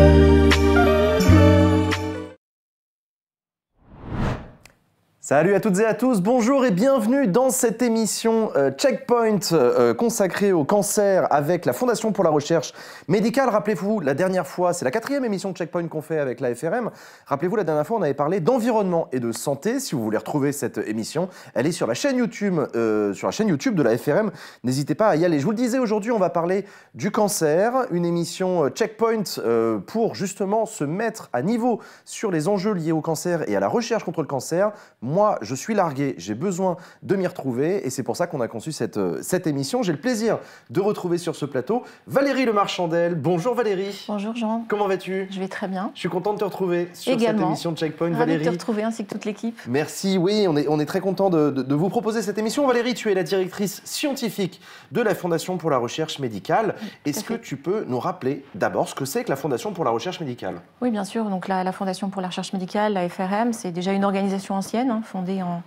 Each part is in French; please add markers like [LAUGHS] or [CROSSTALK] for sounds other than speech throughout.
Thank you. Salut à toutes et à tous, bonjour et bienvenue dans cette émission euh, Checkpoint euh, euh, consacrée au cancer avec la Fondation pour la recherche médicale. Rappelez-vous, la dernière fois, c'est la quatrième émission de Checkpoint qu'on fait avec la FRM. Rappelez-vous, la dernière fois, on avait parlé d'environnement et de santé. Si vous voulez retrouver cette émission, elle est sur la chaîne YouTube, sur la chaîne YouTube de la FRM. N'hésitez pas à y aller. Je vous le disais, aujourd'hui, on va parler du cancer, une émission Checkpoint pour justement se mettre à niveau sur les enjeux liés au cancer et à la recherche contre le cancer moi, je suis largué, j'ai besoin de m'y retrouver et c'est pour ça qu'on a conçu cette, euh, cette émission. J'ai le plaisir de retrouver sur ce plateau Valérie Le Marchandel. Bonjour Valérie. Bonjour Jean. Comment vas-tu Je vais très bien. Je suis content de te retrouver sur cette émission de Checkpoint, Valérie. de te retrouver ainsi que toute l'équipe. Merci, oui, on est, on est très content de, vous proposer cette émission. Valérie, tu es la directrice scientifique de la Fondation pour la recherche médicale. Est-ce que tu peux nous rappeler d'abord ce que c'est que la Fondation pour la recherche médicale Oui, bien sûr. Donc la, Fondation pour la recherche médicale, la FRM, c'est déjà une organisation ancienne, hein, fondée en,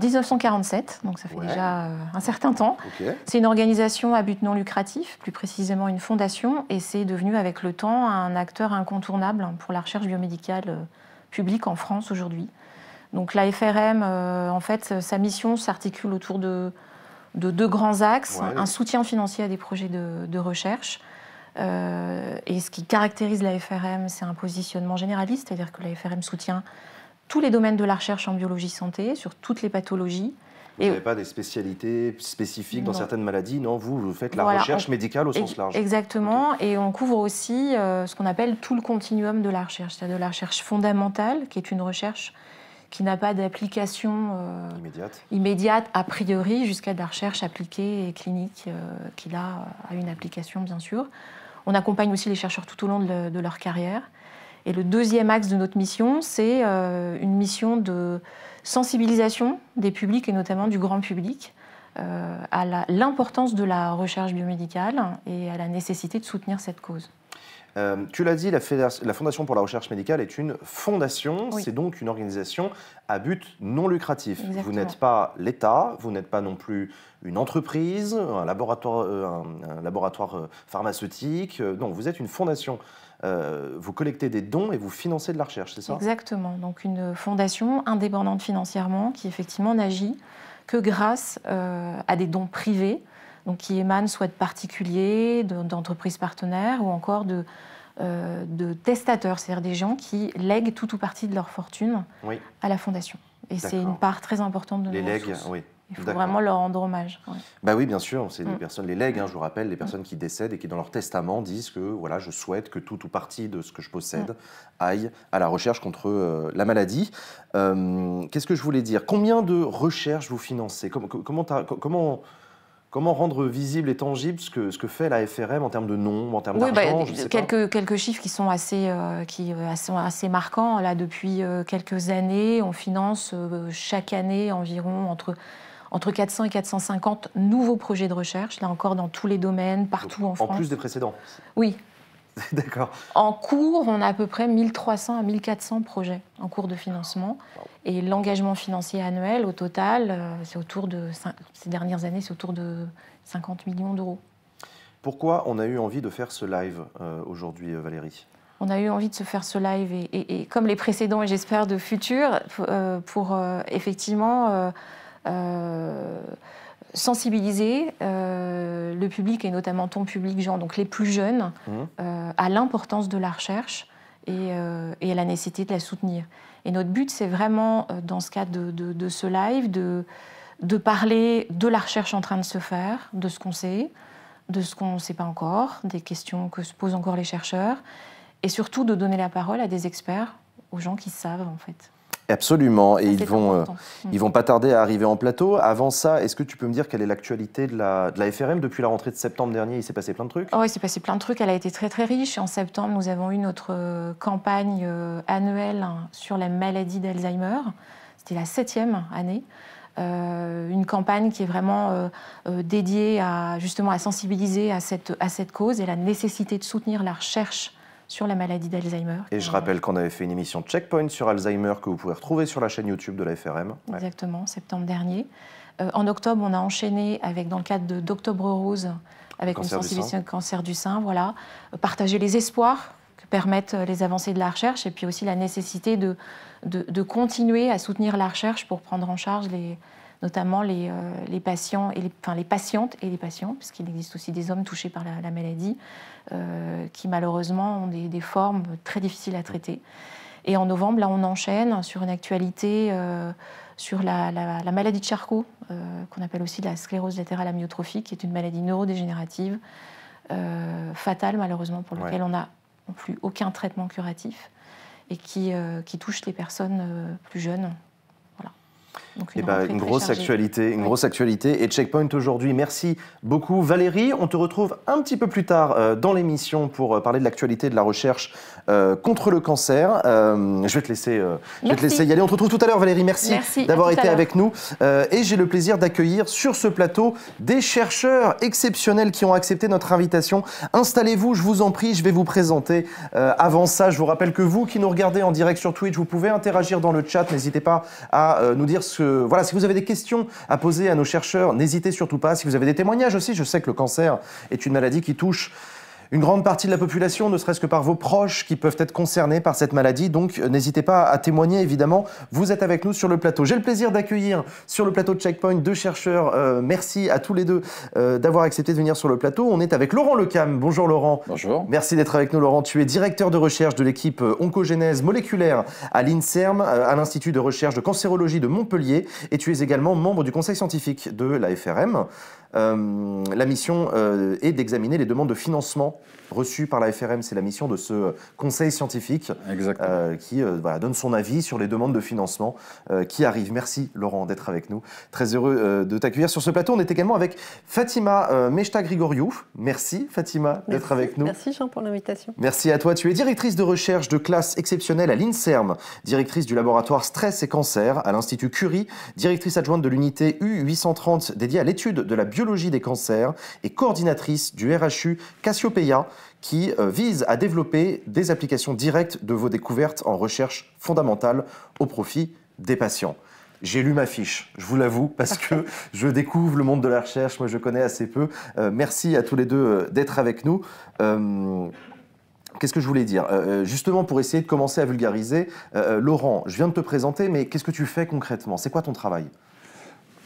1947, donc ça fait déjà euh, un certain temps. C'est une organisation à but non lucratif, plus précisément une fondation, et c'est devenu avec le temps un acteur incontournable pour la recherche biomédicale euh, publique en France aujourd'hui. Donc la FRM, euh, en fait, sa mission s'articule autour de, de, deux grands axes, un soutien financier à des projets de, de recherche, et ce qui caractérise la FRM, c'est un positionnement généraliste, c'est-à-dire que la FRM soutient tous les domaines de la recherche en biologie santé, sur toutes les pathologies. Vous n'avez pas des spécialités spécifiques dans certaines maladies, non Vous, faites la recherche médicale au sens large. Exactement, et on couvre aussi euh, ce qu'on appelle tout le continuum de la recherche, c'est-à-dire de la recherche fondamentale, qui est une recherche qui n'a pas d'application euh, immédiate. a priori, jusqu'à la recherche appliquée et clinique, euh, qui là a une application, bien sûr. On accompagne aussi les chercheurs tout au long de leur carrière. Et le deuxième axe de notre mission, c'est euh, une mission de sensibilisation des publics et notamment du grand public euh, à l'importance de la recherche biomédicale et à la nécessité de soutenir cette cause. Euh, tu l'as dit, la, la, Fondation pour la recherche médicale est une fondation, c'est donc une organisation à but non lucratif. Vous n'êtes pas l'État, vous n'êtes pas non plus une entreprise, un laboratoire, un laboratoire pharmaceutique, non, vous êtes une fondation. Euh, vous collectez des dons et vous financez de la recherche, c'est ça Exactement. Donc une fondation indépendante financièrement qui effectivement n'agit que grâce euh, à des dons privés, donc qui émanent soit de particuliers, d'entreprises partenaires ou encore de, euh, de testateurs, c'est-à-dire des gens qui lèguent tout ou partie de leur fortune à la fondation. Et c'est une part très importante de nos Les lègues, oui. Il faut vraiment leur rendre hommage. Bah oui, bien sûr, c'est les mm. personnes, les legs, hein, je vous rappelle, les mm. personnes qui décèdent et qui dans leur testament disent que voilà, je souhaite que tout ou partie de ce que je possède mm. aille à la recherche contre euh, la maladie. Qu'est-ce que je voulais dire Combien de recherches vous financez comment, comment, comment, rendre visible et tangible ce que, ce que fait la FRM en termes de nombre, en termes oui, bah, d'argent quelques, quelques chiffres qui sont assez, euh, qui, euh, sont assez marquants. Là, depuis quelques années, on finance chaque année environ entre entre 400 et 450 nouveaux projets de recherche, là encore dans tous les domaines, partout en France. En plus des précédents Oui. [LAUGHS] D'accord. En cours, on a à peu près 1300 à 1400 projets en cours de financement. Et l'engagement financier annuel, au total, euh, c'est autour de, ces dernières années, c'est autour de 50 millions d'euros. Pourquoi on a eu envie de faire ce live euh, aujourd'hui, euh, Valérie on a eu envie de se faire ce live et, comme les précédents et j'espère de futurs, pour effectivement euh, sensibiliser euh, le public, et notamment ton public, Jean, donc les plus jeunes, mmh. euh, à l'importance de la recherche et, à la nécessité de la soutenir. Et notre but, c'est vraiment, dans ce cadre de, ce live, de parler de la recherche en train de se faire, de ce qu'on sait, de ce qu'on ne sait pas encore, des questions que se posent encore les chercheurs, et surtout de donner la parole à des experts, aux gens qui savent en fait. Absolument, et ils vont, euh, ils mm. vont pas tarder à arriver en plateau. Avant ça, est-ce que tu peux me dire quelle est l'actualité de la, FRM Depuis la rentrée de septembre dernier, il s'est passé plein de trucs. Oh, il s'est passé plein de trucs, elle a été très très riche. En septembre, nous avons eu notre euh, campagne euh, annuelle hein, sur la maladie d'Alzheimer. C'était la septième année. une campagne qui est vraiment dédiée à justement à sensibiliser à cette, à cette cause et la nécessité de soutenir la recherche sur la maladie d'Alzheimer. Et je rappelle euh, qu'on avait fait une émission Checkpoint sur Alzheimer que vous pouvez retrouver sur la chaîne YouTube de la FRM. Exactement, septembre dernier. Euh, en octobre, on a enchaîné avec, dans le cadre d'Octobre Rose, avec une sensibilisation au cancer du sein, voilà, euh, partager les espoirs que permettent les avancées de la recherche et puis aussi la nécessité de, de continuer à soutenir la recherche pour prendre en charge les, notamment euh, les, patients et les, enfin, les, patientes et les patients, puisqu'il existe aussi des hommes touchés par la, maladie, euh, qui malheureusement ont des, formes très difficiles à traiter. Et en novembre, là, on enchaîne sur une actualité euh, sur la, maladie de Charcot, qu'on appelle aussi la sclérose latérale amyotrophique, qui est une maladie neurodégénérative, fatale malheureusement, pour laquelle on n'a plus aucun traitement curatif et qui touche les personnes plus jeunes, eh une, ben, grosse actualité, une grosse actualité et checkpoint aujourd'hui. Merci beaucoup Valérie. On te retrouve un petit peu plus tard euh, dans l'émission pour euh, parler de l'actualité de la recherche euh, contre le cancer. je vais te laisser, je y aller. On te retrouve tout à l'heure Valérie. Merci, Merci d'avoir été avec nous et j'ai le plaisir d'accueillir sur ce plateau des chercheurs exceptionnels qui ont accepté notre invitation. Installez-vous, je vous en prie, je vais vous présenter. avant ça, je vous rappelle que vous qui nous regardez en direct sur Twitch, vous pouvez interagir dans le chat. N'hésitez pas à nous dire ce que voilà, si vous avez des questions à poser à nos chercheurs, n'hésitez surtout pas. Si vous avez des témoignages aussi, je sais que le cancer est une maladie qui touche une grande partie de la population, ne serait-ce que par vos proches qui peuvent être concernés par cette maladie. Donc euh, n'hésitez pas à témoigner, évidemment. Vous êtes avec nous sur le plateau. J'ai le plaisir d'accueillir sur le plateau de Checkpoint deux chercheurs. Euh, merci à tous les deux euh, d'avoir accepté de venir sur le plateau. On est avec Laurent Lecam. Bonjour Laurent. Bonjour. Merci d'être avec nous Laurent. Tu es directeur de recherche de l'équipe oncogénèse moléculaire à l'INSERM, à l'Institut de recherche de cancérologie de Montpellier. Et tu es également membre du conseil scientifique de la FRM. Euh, la mission euh, est d'examiner les demandes de financement Reçu par la FRM, c'est la mission de ce euh, conseil scientifique euh, qui euh, donne son avis sur les demandes de financement qui arrivent. Merci Laurent d'être avec nous. Très heureux de t'accueillir sur ce plateau. On est également avec Fatima Meshta Grigoriou. Merci Fatima d'être avec nous. Merci Jean pour l'invitation. Merci à toi. Tu es directrice de recherche de classe exceptionnelle à l'INSERM, directrice du laboratoire Stress et Cancer à l'Institut Curie, directrice adjointe de l'unité U830 dédiée à l'étude de la biologie des cancers et coordinatrice du RHU Cassiopeia qui euh, vise à développer des applications directes de vos découvertes en recherche fondamentale au profit des patients. J'ai lu ma fiche, je vous l'avoue, parce que [LAUGHS] je découvre le monde de la recherche, moi je connais assez peu. Euh, merci à tous les deux euh, d'être avec nous. Qu'est-ce que je voulais dire Justement, pour essayer de commencer à vulgariser, Laurent, je viens de te présenter, mais qu'est-ce que tu fais concrètement C'est quoi ton travail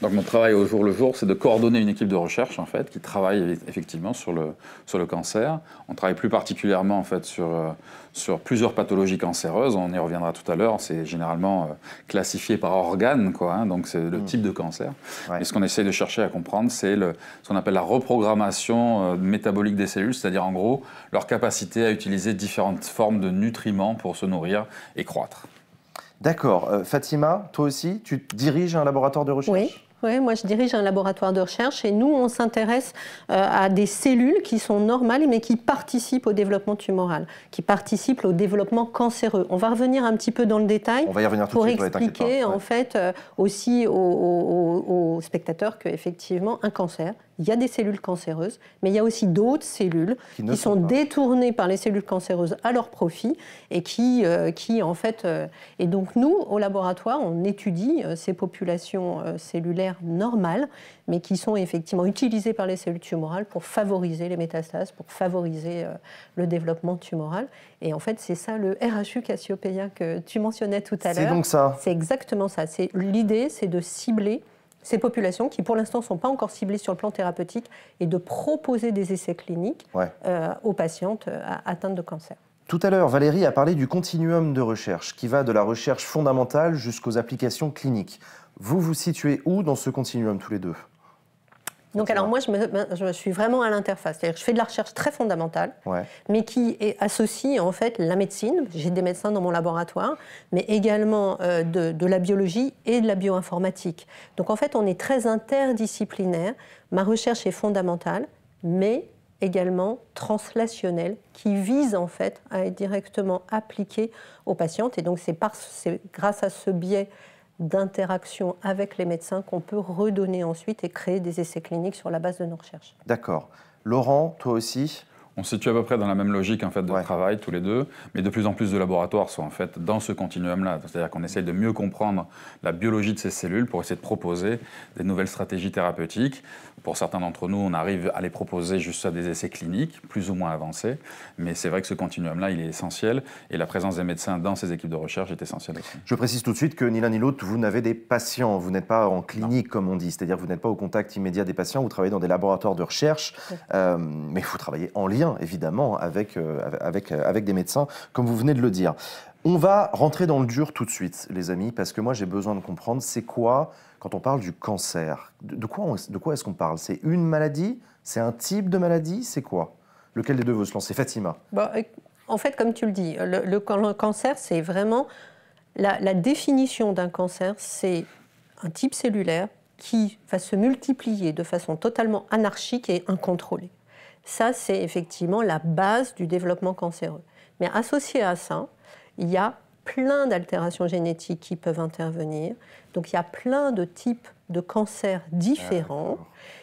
donc mon travail au jour le jour, c'est de coordonner une équipe de recherche en fait qui travaille effectivement sur le, sur le cancer. On travaille plus particulièrement en fait sur, euh, sur plusieurs pathologies cancéreuses. On y reviendra tout à l'heure. C'est généralement euh, classifié par organe quoi. Hein. donc c'est le mmh. type de cancer. Et ce qu'on essaie de chercher à comprendre, c'est ce qu'on appelle la reprogrammation euh, métabolique des cellules, c'est-à-dire en gros leur capacité à utiliser différentes formes de nutriments pour se nourrir et croître. D'accord. Fatima, toi aussi, tu diriges un laboratoire de recherche Oui. Oui, moi je dirige un laboratoire de recherche et nous on s'intéresse euh, à des cellules qui sont normales mais qui participent au développement tumoral, qui participent au développement cancéreux. On va revenir un petit peu dans le détail pour expliquer en fait euh, aussi aux spectateurs qu'effectivement un cancer il y a des cellules cancéreuses, mais il y a aussi d'autres cellules qui, sont, détournées par les cellules cancéreuses à leur profit et qui, euh, qui en fait. Euh, et donc, nous, au laboratoire, on étudie euh, ces populations cellulaires normales, mais qui sont effectivement utilisées par les cellules tumorales pour favoriser les métastases, pour favoriser le développement tumoral. Et en fait, c'est ça le RHU Cassiopeia que tu mentionnais tout à l'heure. C'est donc ça. C'est exactement ça. L'idée, c'est de cibler ces populations qui pour l'instant ne sont pas encore ciblées sur le plan thérapeutique et de proposer des essais cliniques euh, aux patientes euh, atteintes de cancer. Tout à l'heure, Valérie a parlé du continuum de recherche qui va de la recherche fondamentale jusqu'aux applications cliniques. Vous vous situez où dans ce continuum tous les deux donc alors moi, je, me, ben, je suis vraiment à l'interface. C'est-à-dire je fais de la recherche très fondamentale, mais qui est, associe en fait la médecine, j'ai des médecins dans mon laboratoire, mais également euh, de, de, la biologie et de la bioinformatique. Donc en fait, on est très interdisciplinaire. Ma recherche est fondamentale, mais également translationnelle, qui vise en fait à être directement appliquée aux patientes. Et donc c'est grâce à ce biais d'interaction avec les médecins qu'on peut redonner ensuite et créer des essais cliniques sur la base de nos recherches. D'accord. Laurent, toi aussi on se situe à peu près dans la même logique en fait, de travail, tous les deux, mais de plus en plus de laboratoires sont en fait dans ce continuum-là. C'est-à-dire qu'on essaye de mieux comprendre la biologie de ces cellules pour essayer de proposer des nouvelles stratégies thérapeutiques. Pour certains d'entre nous, on arrive à les proposer juste à des essais cliniques, plus ou moins avancés, mais c'est vrai que ce continuum-là, il est essentiel, et la présence des médecins dans ces équipes de recherche est essentielle Je précise tout de suite que ni l'un ni l'autre, vous n'avez des patients, vous n'êtes pas en clinique, comme on dit, c'est-à-dire vous n'êtes pas au contact immédiat des patients, vous travaillez dans des laboratoires de recherche, euh, mais vous travaillez en lien, évidemment, avec, euh, avec, euh, avec des médecins, comme vous venez de le dire. On va rentrer dans le dur tout de suite, les amis, parce que moi j'ai besoin de comprendre c'est quoi quand on parle du cancer, de, quoi, de quoi est-ce qu'on parle C'est une maladie C'est un type de maladie C'est quoi Lequel des deux veut se lancer Fatima euh, En fait, comme tu le dis, le, cancer, c'est vraiment... la définition d'un cancer, c'est un type cellulaire qui va se multiplier de façon totalement anarchique et incontrôlée. Ça, c'est effectivement la base du développement cancéreux. Mais associé à ça, il y a plein d'altérations génétiques qui peuvent intervenir. Donc il y a plein de types de cancers différents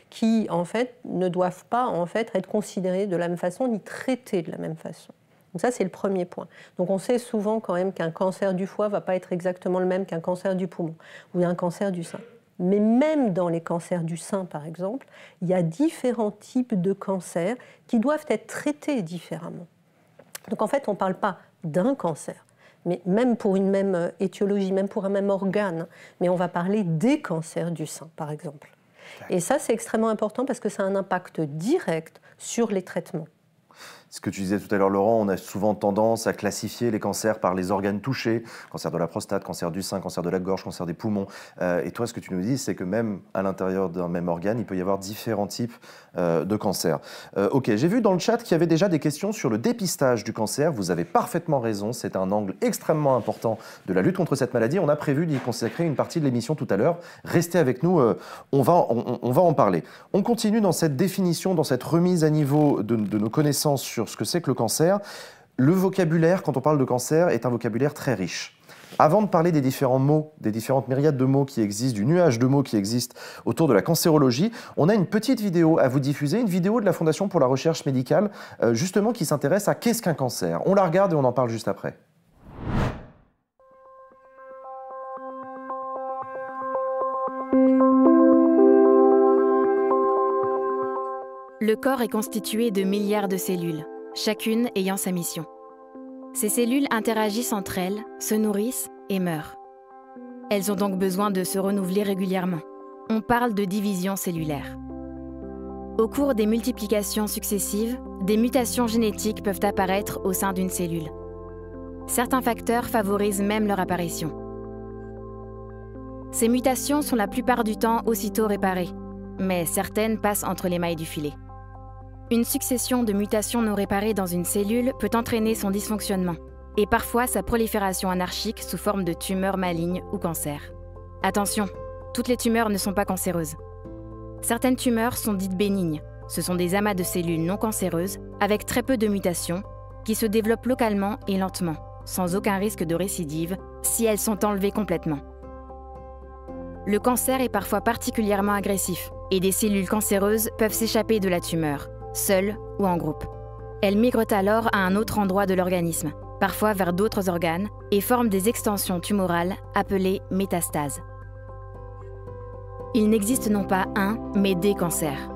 qui en fait ne doivent pas en fait être considérés de la même façon ni traités de la même façon. Donc ça c'est le premier point. Donc on sait souvent quand même qu'un cancer du foie va pas être exactement le même qu'un cancer du poumon ou un cancer du sein. Mais même dans les cancers du sein, par exemple, il y a différents types de cancers qui doivent être traités différemment. Donc en fait, on ne parle pas d'un cancer, même pour une même euh, étiologie, même pour un même organe, mais on va parler des cancers du sein, par exemple. Et ça, c'est extrêmement important parce que ça a un impact direct sur les traitements ce que tu disais tout à l'heure, Laurent, on a souvent tendance à classifier les cancers par les organes touchés, cancer de la prostate, cancer du sein, cancer de la gorge, cancer des poumons. Euh, et toi, ce que tu nous dis, c'est que même à l'intérieur d'un même organe, il peut y avoir différents types euh, de cancers. Euh, ok, j'ai vu dans le chat qu'il y avait déjà des questions sur le dépistage du cancer. Vous avez parfaitement raison, c'est un angle extrêmement important de la lutte contre cette maladie. On a prévu d'y consacrer une partie de l'émission tout à l'heure. Restez avec nous, on, va, on, va en parler. On continue dans cette définition, dans cette remise à niveau de nos connaissances sur ce que c'est que le cancer, le vocabulaire, quand on parle de cancer, est un vocabulaire très riche. Avant de parler des différents mots, des différentes myriades de mots qui existent, du nuage de mots qui existent autour de la cancérologie, on a une petite vidéo à vous diffuser, une vidéo de la Fondation pour la recherche médicale, euh, justement qui s'intéresse à qu'est-ce qu'un cancer. On la regarde et on en parle juste après. Le corps est constitué de milliards de cellules chacune ayant sa mission. Ces cellules interagissent entre elles, se nourrissent et meurent. Elles ont donc besoin de se renouveler régulièrement. On parle de division cellulaire. Au cours des multiplications successives, des mutations génétiques peuvent apparaître au sein d'une cellule. Certains facteurs favorisent même leur apparition. Ces mutations sont la plupart du temps aussitôt réparées, mais certaines passent entre les mailles du filet. Une succession de mutations non réparées dans une cellule peut entraîner son dysfonctionnement, et parfois sa prolifération anarchique sous forme de tumeurs malignes ou cancers. Attention, toutes les tumeurs ne sont pas cancéreuses. Certaines tumeurs sont dites bénignes, ce sont des amas de cellules non cancéreuses, avec très peu de mutations, qui se développent localement et lentement, sans aucun risque de récidive, si elles sont enlevées complètement. Le cancer est parfois particulièrement agressif, et des cellules cancéreuses peuvent s'échapper de la tumeur, seules ou en groupe. Elles migrent alors à un autre endroit de l'organisme, parfois vers d'autres organes, et forment des extensions tumorales appelées métastases. Il n'existe non pas un, mais des cancers.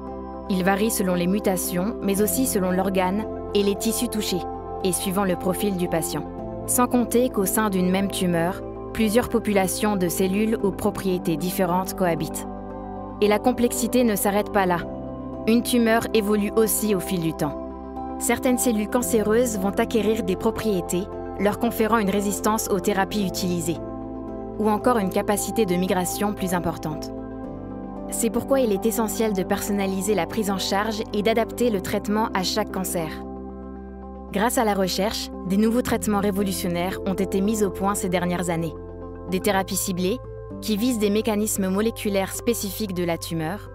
Ils varient selon les mutations, mais aussi selon l'organe et les tissus touchés, et suivant le profil du patient. Sans compter qu'au sein d'une même tumeur, plusieurs populations de cellules aux propriétés différentes cohabitent. Et la complexité ne s'arrête pas là. Une tumeur évolue aussi au fil du temps. Certaines cellules cancéreuses vont acquérir des propriétés, leur conférant une résistance aux thérapies utilisées, ou encore une capacité de migration plus importante. C'est pourquoi il est essentiel de personnaliser la prise en charge et d'adapter le traitement à chaque cancer. Grâce à la recherche, des nouveaux traitements révolutionnaires ont été mis au point ces dernières années. Des thérapies ciblées, qui visent des mécanismes moléculaires spécifiques de la tumeur,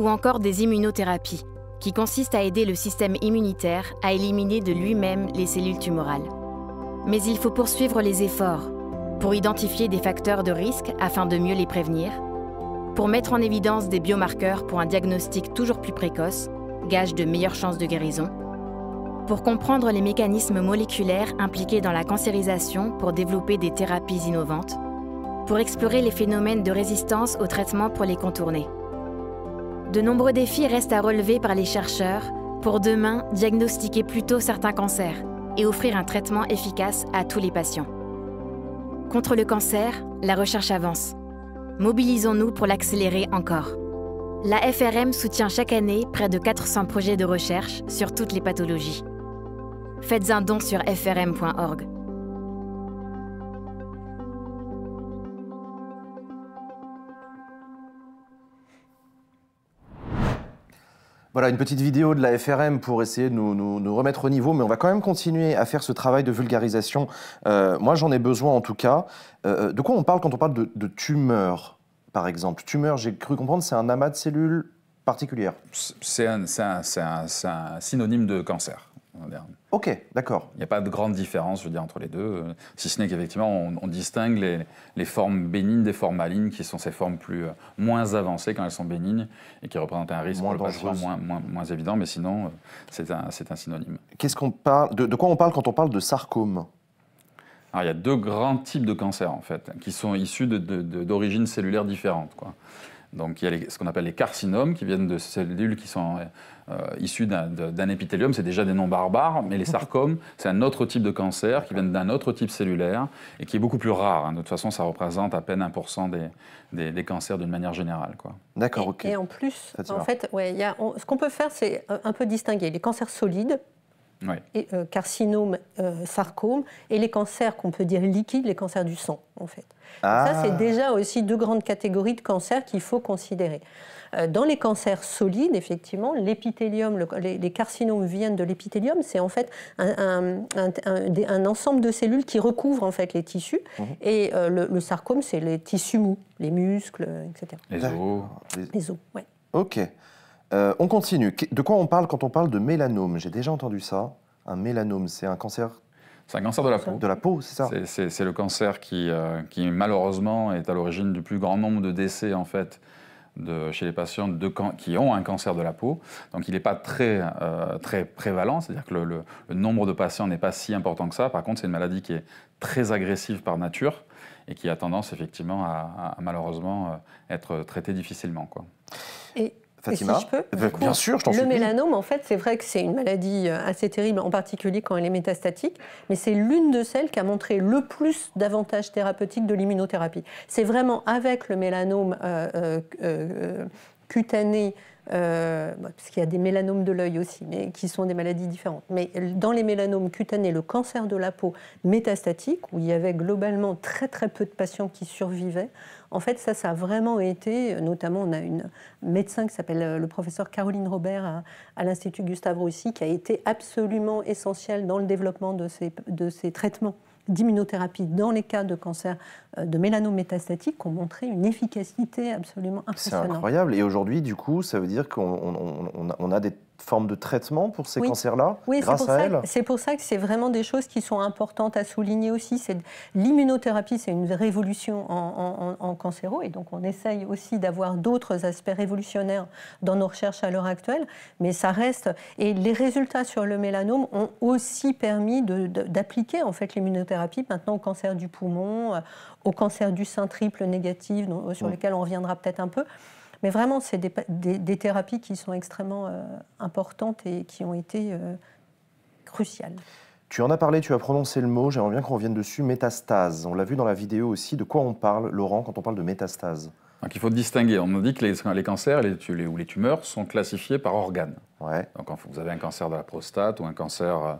ou encore des immunothérapies, qui consistent à aider le système immunitaire à éliminer de lui-même les cellules tumorales. Mais il faut poursuivre les efforts pour identifier des facteurs de risque afin de mieux les prévenir, pour mettre en évidence des biomarqueurs pour un diagnostic toujours plus précoce, gage de meilleures chances de guérison, pour comprendre les mécanismes moléculaires impliqués dans la cancérisation pour développer des thérapies innovantes, pour explorer les phénomènes de résistance au traitement pour les contourner de nombreux défis restent à relever par les chercheurs pour demain diagnostiquer plus tôt certains cancers et offrir un traitement efficace à tous les patients. Contre le cancer, la recherche avance. Mobilisons-nous pour l'accélérer encore. La FRM soutient chaque année près de 400 projets de recherche sur toutes les pathologies. Faites un don sur frm.org. Voilà, une petite vidéo de la FRM pour essayer de nous, remettre au niveau, mais on va quand même continuer à faire ce travail de vulgarisation. Euh, moi, j'en ai besoin en tout cas. Euh, euh, de quoi on parle quand on parle de, tumeur, par exemple Tumeur, j'ai cru comprendre, c'est un amas de cellules particulières. C'est un synonyme de cancer. Ok, d'accord. Il n'y a pas de grande différence, je veux entre les deux, euh, si ce n'est qu'effectivement, on, distingue les, formes bénignes des formes malignes, qui sont ces formes plus, euh, moins avancées quand elles sont bénignes, et qui représentent un risque moins moins, évident, mais sinon, euh, c'est un, synonyme. Qu'est-ce qu'on parle, de, quoi on parle quand on parle de sarcome alors, il y a deux grands types de cancers, en fait, qui sont issus d'origines cellulaires différentes. Donc, il y a ce qu'on appelle les carcinomes, qui viennent de cellules qui sont euh, issus d'un épithélium, c'est déjà des noms barbares, mais les sarcomes, c'est un autre type de cancer qui vient d'un autre type cellulaire et qui est beaucoup plus rare. Hein. De toute façon, ça représente à peine 1% des, cancers d'une manière générale. D'accord, ok. Et en plus, en fait, ce qu'on peut faire, c'est euh, un peu distinguer les cancers solides, et, euh, carcinome, sarcome, et les cancers qu'on peut dire liquides, les cancers du sang, en fait. Ça, ah. c'est déjà aussi deux grandes catégories de cancers qu'il faut considérer. Euh, dans les cancers solides, effectivement, l'épithélium, les, carcinomes viennent de l'épithélium. C'est en fait un, ensemble de cellules qui recouvrent en fait les tissus. Mhm. Et euh, le, sarcome, c'est les tissus mous, les muscles, etc. Les os. Les os, oui. Ok. Euh, on continue. De quoi on parle quand on parle de mélanome J'ai déjà entendu ça. Un mélanome, c'est un cancer c'est un cancer de la peau. De la peau, c'est ça. C'est, le cancer qui, qui, malheureusement est à l'origine du plus grand nombre de décès en fait chez les patients qui ont un cancer de la peau. Donc il n'est pas très, euh, très prévalent, c'est-à-dire que le, nombre de patients n'est pas si important que ça. Par contre, c'est une maladie qui est très agressive par nature et qui a tendance effectivement à, malheureusement euh, être traitée difficilement. Et si je peux, bah, Bien sûr, je t'en Le mélanome, en fait, c'est vrai que c'est une maladie euh, assez terrible, en particulier quand elle est métastatique, mais c'est l'une de celles qui a montré le plus d'avantages thérapeutiques de l'immunothérapie. C'est vraiment avec le mélanome euh, euh, cutané euh, bah, parce qu'il y a des mélanomes de l'œil aussi, mais qui sont des maladies différentes. Mais dans les mélanomes cutanés, le cancer de la peau métastatique, où il y avait globalement très très peu de patients qui survivaient, en fait, ça, ça a vraiment été, notamment, on a une médecin qui s'appelle euh, le professeur Caroline Robert à, l'Institut Gustave Roussy, qui a été absolument essentielle dans le développement de ces traitements d'immunothérapie dans les cas de cancer euh, de mélanométastatique métastatique ont montré une efficacité absolument impressionnante. C'est incroyable. Et aujourd'hui, du coup, ça veut dire qu'on a des forme de traitement pour ces cancers-là oui, grâce à elle C'est pour ça que c'est vraiment des choses qui sont importantes à souligner aussi. L'immunothérapie, c'est une révolution en, en, cancéro et donc on essaye aussi d'avoir d'autres aspects révolutionnaires dans nos recherches à l'heure actuelle, mais ça reste... Et les résultats sur le mélanome ont aussi permis d'appliquer en fait l'immunothérapie maintenant au cancer du poumon, euh, au cancer du sein triple négatif euh, sur mm. lequel on reviendra peut-être un peu. Mais vraiment, c'est des, thérapies qui sont extrêmement euh, importantes et qui ont été euh, cruciales. Tu en as parlé, tu as prononcé le mot, j'aimerais bien qu'on revienne dessus, métastase. On l'a vu dans la vidéo aussi, de quoi on parle, Laurent, quand on parle de métastase donc il faut distinguer. On nous dit que les, cancers ou les tumeurs sont classifiés par organes. Donc vous avez un cancer de la prostate ou un cancer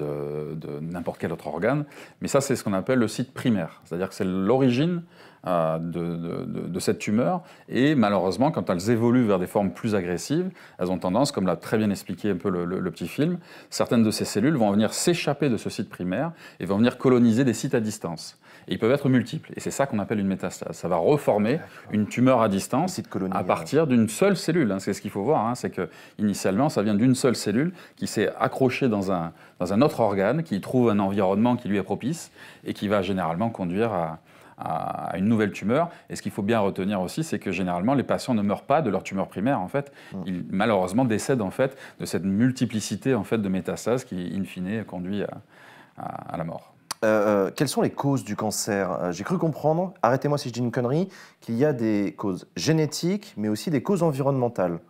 euh, de, n'importe quel autre organe, mais ça c'est ce qu'on appelle le site primaire, c'est-à-dire que c'est l'origine euh, de, cette tumeur et malheureusement quand elles évoluent vers des formes plus agressives, elles ont tendance, comme l'a très bien expliqué un peu le petit film, certaines de ces cellules vont venir s'échapper de ce site primaire et vont venir coloniser des sites à distance ils peuvent être multiples. Et c'est ça qu'on appelle une métastase. Ça va reformer une tumeur à distance colonie, à partir d'une seule cellule. Hein. C'est ce qu'il faut voir. Hein. C'est que initialement, ça vient d'une seule cellule qui s'est accrochée dans un, dans un autre organe, qui trouve un environnement qui lui est propice et qui va généralement conduire à, à, une nouvelle tumeur. Et ce qu'il faut bien retenir aussi, c'est que généralement, les patients ne meurent pas de leur tumeur primaire, en fait. Hmm. Ils, malheureusement, décèdent, en fait, de cette multiplicité, en fait, de métastases qui, in fine, conduit à, à la mort. Euh, euh, quelles sont les causes du cancer euh, J'ai cru comprendre, arrêtez-moi si je dis une connerie, qu'il y a des causes génétiques, mais aussi des causes environnementales.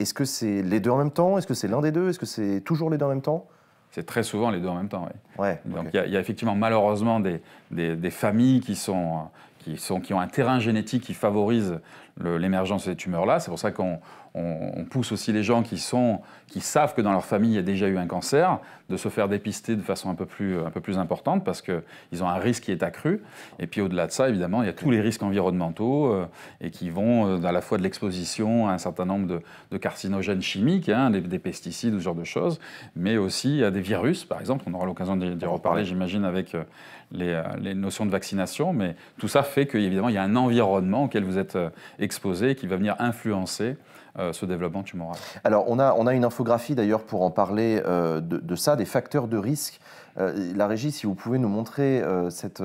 Est-ce que c'est les deux en même temps Est-ce que c'est l'un des deux Est-ce que c'est toujours les deux en même temps c'est très souvent les deux en même temps. Oui. Ouais, Donc il y, a effectivement malheureusement des, des, des familles qui, sont, qui, sont, qui ont un terrain génétique qui favorise l'émergence de ces tumeurs-là. C'est pour ça qu'on on, pousse aussi les gens qui, savent que dans leur famille il y a déjà eu un cancer, de se faire dépister de façon un peu plus, importante parce qu'ils ont un risque qui est accru. Et puis au-delà de ça, évidemment, il y a tous les risques environnementaux euh, et qui vont euh, à la fois de l'exposition à un certain nombre de, carcinogènes chimiques, hein, des, des, pesticides, ce genre de choses, mais aussi à des virus, par exemple. On aura l'occasion d'y reparler, j'imagine, avec euh, les, les, notions de vaccination. Mais tout ça fait qu'évidemment, il y a un environnement auquel vous êtes exposé qui va venir influencer euh, ce développement tumoral. Alors, on a, on a une infographie d'ailleurs pour en parler euh, de, ça, des facteurs de risque. Euh, la régie, si vous pouvez nous montrer cette,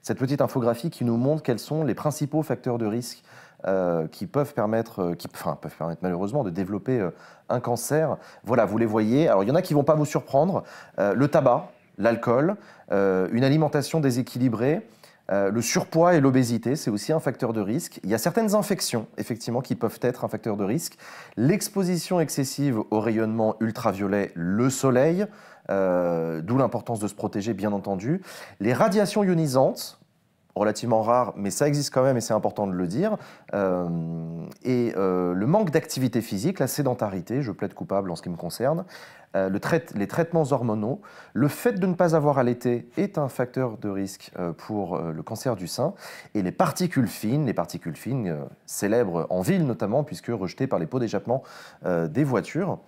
cette, petite infographie qui nous montre quels sont les principaux facteurs de risque qui peuvent permettre, qui, enfin, peuvent permettre malheureusement de développer un cancer. Voilà, vous les voyez. Alors, il y en a qui ne vont pas vous surprendre. le tabac, l'alcool, une alimentation déséquilibrée, euh, le surpoids et l'obésité, c'est aussi un facteur de risque. Il y a certaines infections, effectivement, qui peuvent être un facteur de risque. L'exposition excessive au rayonnement ultraviolet, le soleil, euh, d'où l'importance de se protéger, bien entendu. Les radiations ionisantes, relativement rare, mais ça existe quand même et c'est important de le dire. Euh, et euh, le manque d'activité physique, la sédentarité, je plaide coupable en ce qui me concerne, euh, les traitements hormonaux, le fait de ne pas avoir allaité est un facteur de risque pour le cancer du sein. Et les particules fines, les particules fines célèbres en ville notamment, puisque rejetées par les pots d'échappement des voitures,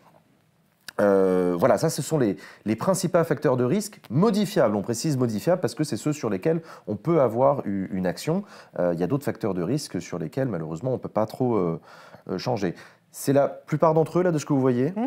euh, voilà, ça, ce sont les, principaux facteurs de risque modifiables. On précise modifiables parce que c'est ceux sur lesquels on peut avoir une action. Euh, il y a d'autres facteurs de risque sur lesquels, malheureusement, on ne peut pas trop euh, changer. C'est la plupart d'entre eux, là, de ce que vous voyez mmh.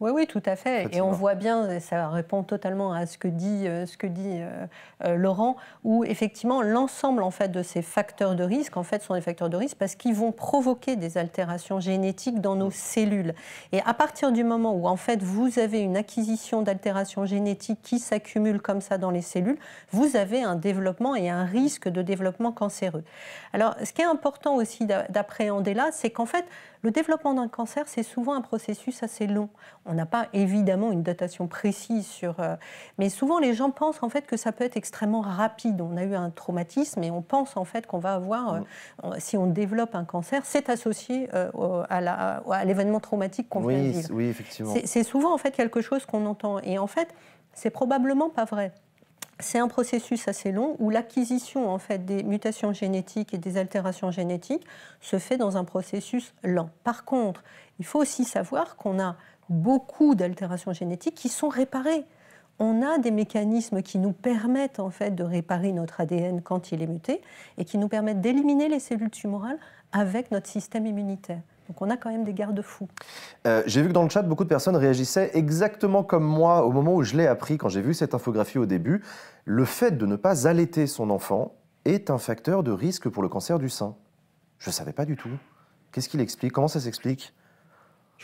Oui, oui, tout à fait. Et on voit bien, ça répond totalement à ce que dit, euh, ce que dit euh, euh, Laurent, où effectivement l'ensemble en fait de ces facteurs de risque en fait sont des facteurs de risque parce qu'ils vont provoquer des altérations génétiques dans nos cellules. Et à partir du moment où en fait vous avez une acquisition d'altérations génétiques qui s'accumule comme ça dans les cellules, vous avez un développement et un risque de développement cancéreux. Alors, ce qui est important aussi d'appréhender là, c'est qu'en fait le développement d'un cancer, c'est souvent un processus assez long. On n'a pas évidemment une datation précise sur... Euh, mais souvent, les gens pensent en fait que ça peut être extrêmement rapide. On a eu un traumatisme et on pense en fait qu'on va avoir... Euh, mm. euh, si on développe un cancer, c'est associé à l'événement traumatique qu'on vient vivre. Oui, effectivement. C'est souvent en fait quelque chose qu'on entend. Et en fait, c'est probablement pas vrai c'est un processus assez long où l'acquisition en fait des mutations génétiques et des altérations génétiques se fait dans un processus lent. Par contre, il faut aussi savoir qu'on a beaucoup d'altérations génétiques qui sont réparées. On a des mécanismes qui nous permettent en fait de réparer notre ADN quand il est muté et qui nous permettent d'éliminer les cellules tumorales avec notre système immunitaire. Donc on a quand même des garde-fous. Euh, j'ai vu que dans le chat, beaucoup de personnes réagissaient exactement comme moi au moment où je l'ai appris, quand j'ai vu cette infographie au début. Le fait de ne pas allaiter son enfant est un facteur de risque pour le cancer du sein. Je ne savais pas du tout. Qu'est-ce qu'il explique Comment ça s'explique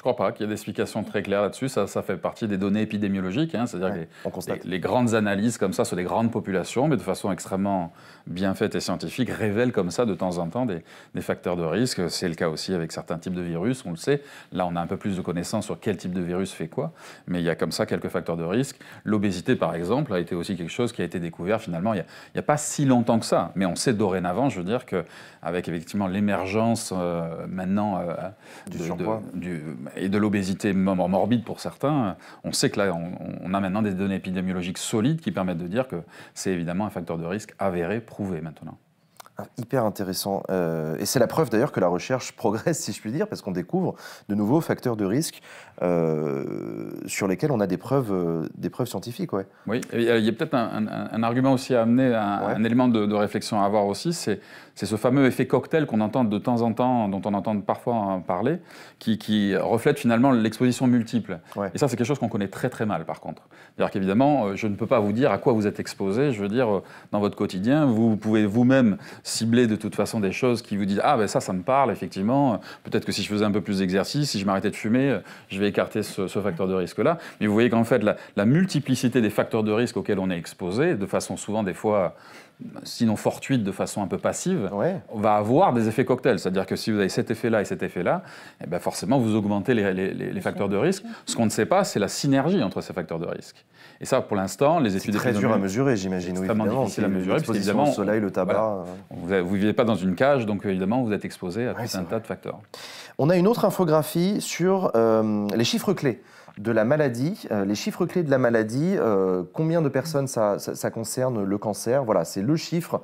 je crois pas qu'il y ait d'explications très claires là-dessus. Ça, ça, fait partie des données épidémiologiques. Hein. C'est-à-dire que les, grandes analyses comme ça sur les grandes populations, mais de façon extrêmement bien faite et scientifique, révèlent comme ça de temps en temps des, facteurs de risque. C'est le cas aussi avec certains types de virus, on le sait. Là, on a un peu plus de connaissances sur quel type de virus fait quoi, mais il y a comme ça quelques facteurs de risque. L'obésité, par exemple, a été aussi quelque chose qui a été découvert finalement il n'y a, pas si longtemps que ça. Mais on sait dorénavant, je veux dire, qu'avec effectivement l'émergence euh, maintenant euh, du surpoids. du, et de l'obésité morbide pour certains, on sait que là, on, a maintenant des données épidémiologiques solides qui permettent de dire que c'est évidemment un facteur de risque avéré, prouvé maintenant. Ah, hyper intéressant. Euh, et c'est la preuve d'ailleurs que la recherche [LAUGHS] progresse, si je puis dire, parce qu'on découvre de nouveaux facteurs de risque euh, sur lesquels on a des preuves, euh, des preuves scientifiques. Ouais. Oui, il y a peut-être un, argument aussi à amener, un, élément de, réflexion à avoir aussi, c'est ce fameux effet cocktail qu'on entend de temps en temps, dont on entend parfois parler, qui, qui reflète finalement l'exposition multiple. Et ça, c'est quelque chose qu'on connaît très très mal par contre. C'est-à-dire qu'évidemment, je ne peux pas vous dire à quoi vous êtes exposé, je veux dire, dans votre quotidien, vous pouvez vous-même cibler de toute façon des choses qui vous disent Ah, ben ça, ça me parle, effectivement. Peut-être que si je faisais un peu plus d'exercice, si je m'arrêtais de fumer, je vais écarter ce, facteur de risque-là. Mais vous voyez qu'en fait, la multiplicité des facteurs de risque auxquels on est exposé, de façon souvent des fois sinon fortuite de façon un peu passive, on va avoir des effets cocktails. C'est-à-dire que si vous avez cet effet-là et cet effet-là, eh ben forcément vous augmentez les, facteurs de risque. Ce qu'on ne sait pas, c'est la synergie entre ces facteurs de risque. Et ça, pour l'instant, les études... C'est très dur à mesurer, j'imagine. Oui, évidemment. difficile à mesurer. L'exposition le soleil, le tabac... Euh. Vous ne vivez pas dans une cage, donc évidemment, vous êtes exposé à tout un tas de facteurs. On a une autre infographie sur euh, les chiffres clés de la maladie, euh, les chiffres clés de la maladie, euh, combien de personnes ça, concerne le cancer, voilà, c'est le chiffre.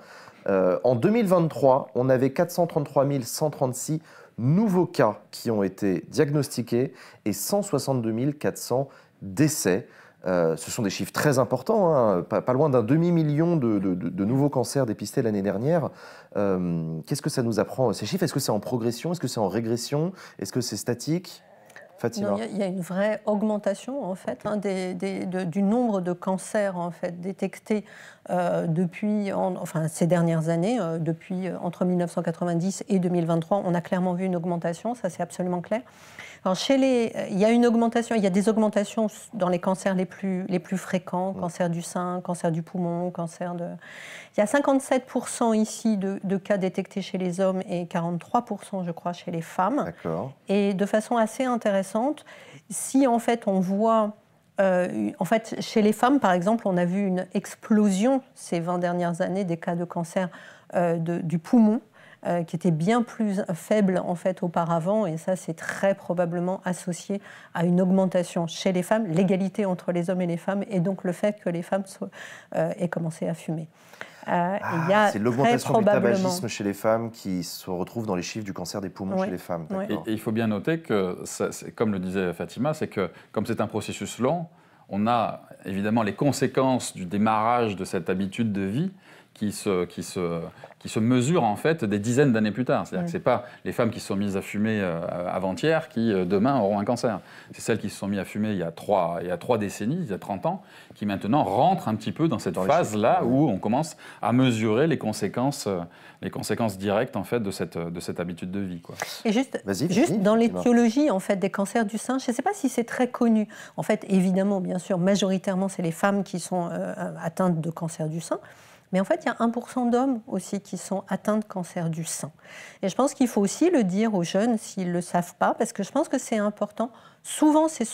Euh, en 2023, on avait 433 136 nouveaux cas qui ont été diagnostiqués et 162 400 décès. ce sont des chiffres très importants, hein. pas, loin d'un demi-million de, nouveaux cancers dépistés l'année dernière. Qu'est-ce que ça nous apprend, ces chiffres Est-ce que c'est en progression Est-ce que c'est en régression Est-ce que c'est statique il y, a une vraie augmentation en fait hein, du nombre de cancers détectés euh, depuis, ces dernières années, euh, depuis euh, entre 1990 et 2023, on a clairement vu une augmentation, ça c'est absolument clair chez les, euh, il y a une augmentation, il y a des augmentations dans les cancers les plus, les plus fréquents, mm. cancer du sein, cancer du poumon, cancer de... Il y a 57% ici de, cas détectés chez les hommes et 43% je crois chez les femmes. D'accord. Et de façon assez intéressante, si en fait on voit... Euh, en fait, chez les femmes, par exemple, on a vu une explosion ces 20 dernières années des cas de cancer euh, du poumon. Euh, qui était bien plus faible en fait auparavant. Et ça, c'est très probablement associé à une augmentation chez les femmes, l'égalité entre les hommes et les femmes, et donc le fait que les femmes euh, aient commencé à fumer. Euh, ah, c'est l'augmentation du tabagisme chez les femmes qui se retrouve dans les chiffres du cancer des poumons chez les femmes. Et, il faut bien noter que, comme le disait Fatima, c'est que comme c'est un processus lent, on a évidemment les conséquences du démarrage de cette habitude de vie qui se, qui se, qui se mesurent en fait des dizaines d'années plus tard. C'est-à-dire que ce n'est pas les femmes qui se sont mises à fumer euh, avant-hier qui euh, demain auront un cancer. C'est celles qui se sont mises à fumer il y, a trois, il y a trois décennies, il y a 30 ans, qui maintenant rentrent un petit peu dans cette phase-là où on commence à mesurer les conséquences, euh, les conséquences directes en fait de cette, de cette habitude de vie. Quoi. Et juste, dans l'étiologie en fait des cancers du sein, je ne sais pas si c'est très connu. En fait, évidemment, bien sûr, majoritairement, c'est les femmes qui sont atteintes de cancer du sein. Mais en fait, il y a 1% d'hommes aussi qui sont atteints de cancer du sein. Et je pense qu'il faut aussi le dire aux jeunes s'ils ne le savent pas, parce que je pense que c'est important. Souvent, c'est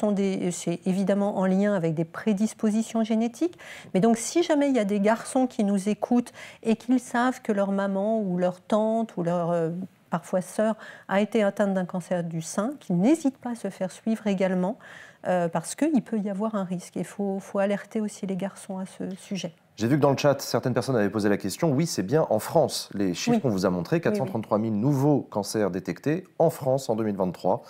évidemment en lien avec des prédispositions génétiques. Mais donc, si jamais il y a des garçons qui nous écoutent et qu'ils savent que leur maman ou leur tante ou leur euh, parfois sœur a été atteinte d'un cancer du sein, qu'ils n'hésitent pas à se faire suivre également euh, parce qu'il peut y avoir un risque. Il faut, faut alerter aussi les garçons à ce sujet. J'ai vu que dans le chat, certaines personnes avaient posé la question. Oui, c'est bien en France. Les chiffres qu'on vous a montrés, 433 000 nouveaux cancers détectés en France en 2023.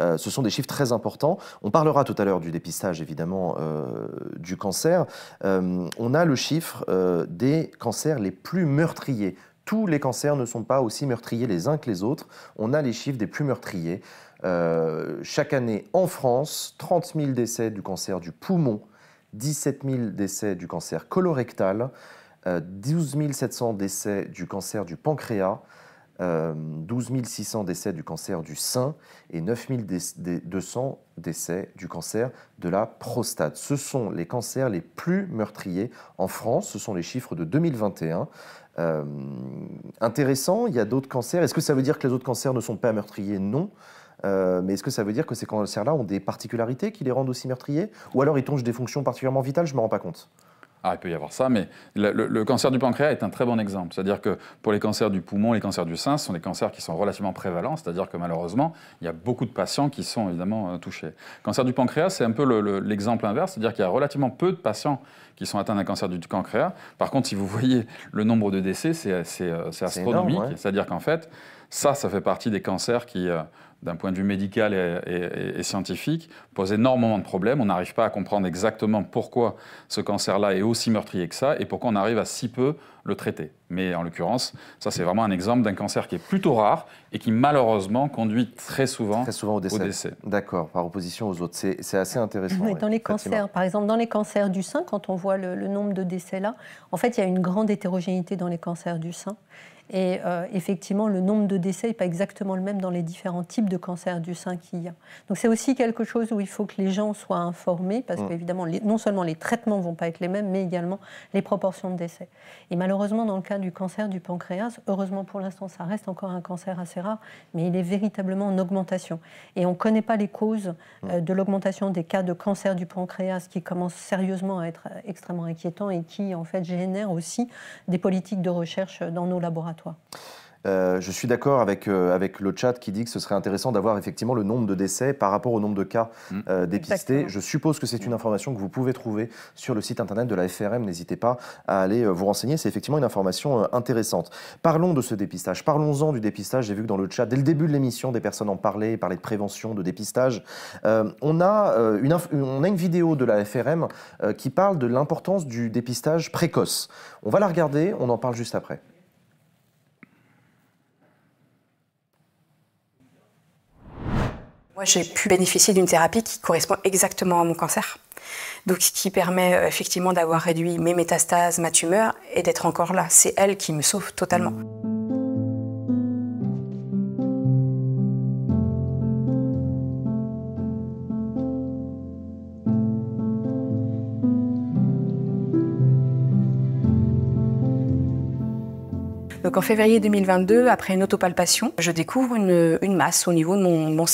Euh, ce sont des chiffres très importants. On parlera tout à l'heure du dépistage, évidemment, euh, du cancer. on a le chiffre des cancers les plus meurtriers. Tous les cancers ne sont pas aussi meurtriers les uns que les autres. On a les chiffres des plus meurtriers. Euh, chaque année en France, 30 000 décès du cancer du poumon, 17 000 décès du cancer colorectal, 12 euh, 700 décès du cancer du pancréas, 12 euh, 600 décès du cancer du sein et 9 200 décès du cancer de la prostate. Ce sont les cancers les plus meurtriers en France, ce sont les chiffres de 2021. intéressant, il y a d'autres cancers. Est-ce que ça veut dire que les autres cancers ne sont pas meurtriers Non. Euh, mais est-ce que ça veut dire que ces cancers-là ont des particularités qui les rendent aussi meurtriers Ou alors ils touchent des fonctions particulièrement vitales Je ne me rends pas compte. Ah, il peut y avoir ça, mais le, cancer du pancréas est un très bon exemple. C'est-à-dire que pour les cancers du poumon, les cancers du sein, ce sont des cancers qui sont relativement prévalents, c'est-à-dire que malheureusement, il y a beaucoup de patients qui sont évidemment euh, touchés. Le cancer du pancréas, c'est un peu l'exemple inverse, c'est-à-dire qu'il y a relativement peu de patients qui sont atteints d'un cancer du, pancréas. Par contre, si vous voyez le nombre de décès, c'est euh, astronomique. C'est-à-dire qu'en fait, ça, ça fait partie des cancers qui d'un point de vue médical et, scientifique, pose énormément de problèmes. On n'arrive pas à comprendre exactement pourquoi ce cancer-là est aussi meurtrier que ça et pourquoi on arrive à si peu le traiter. Mais en l'occurrence, ça c'est vraiment un exemple d'un cancer qui est plutôt rare et qui malheureusement conduit très souvent, très souvent au décès. D'accord, par opposition aux autres. C'est assez intéressant. dans les cancers, par exemple, dans les cancers du sein, quand on voit le nombre de décès là, en fait, il y a une grande hétérogénéité dans les cancers du sein. Et euh, effectivement, le nombre de décès n'est pas exactement le même dans les différents types de cancers du sein qu'il y a. Donc c'est aussi quelque chose où il faut que les gens soient informés, parce mm. que qu'évidemment, non seulement les traitements ne vont pas être les mêmes, mais également les proportions de décès. Et malheureusement, dans le cas du cancer du pancréas, heureusement pour l'instant, ça reste encore un cancer assez rare, mais il est véritablement en augmentation. Et on ne connaît pas les causes mm. euh, de l'augmentation des cas de cancer du pancréas qui commencent sérieusement à être euh, extrêmement inquiétants et qui, en fait, génèrent aussi des politiques de recherche dans nos laboratoires. Euh, je suis d'accord avec, euh, avec le chat qui dit que ce serait intéressant d'avoir effectivement le nombre de décès par rapport au nombre de cas mmh. euh, dépistés. Je suppose que c'est une information que vous pouvez trouver sur le site internet de la FRM. N'hésitez pas à aller vous renseigner. C'est effectivement une information intéressante. Parlons de ce dépistage. Parlons-en du dépistage. J'ai vu que dans le chat, dès le début de l'émission, des personnes en parlaient, parlaient de prévention, de dépistage. on, a, une on a une vidéo de la FRM qui parle de l'importance du dépistage précoce. On va la regarder, on en parle juste après. j'ai pu bénéficier d'une thérapie qui correspond exactement à mon cancer. Donc, ce qui permet euh, effectivement d'avoir réduit mes métastases, ma tumeur et d'être encore là. C'est elle qui me sauve totalement. en février 2022, après une autopalpation, je découvre une, masse au niveau de euh, mon,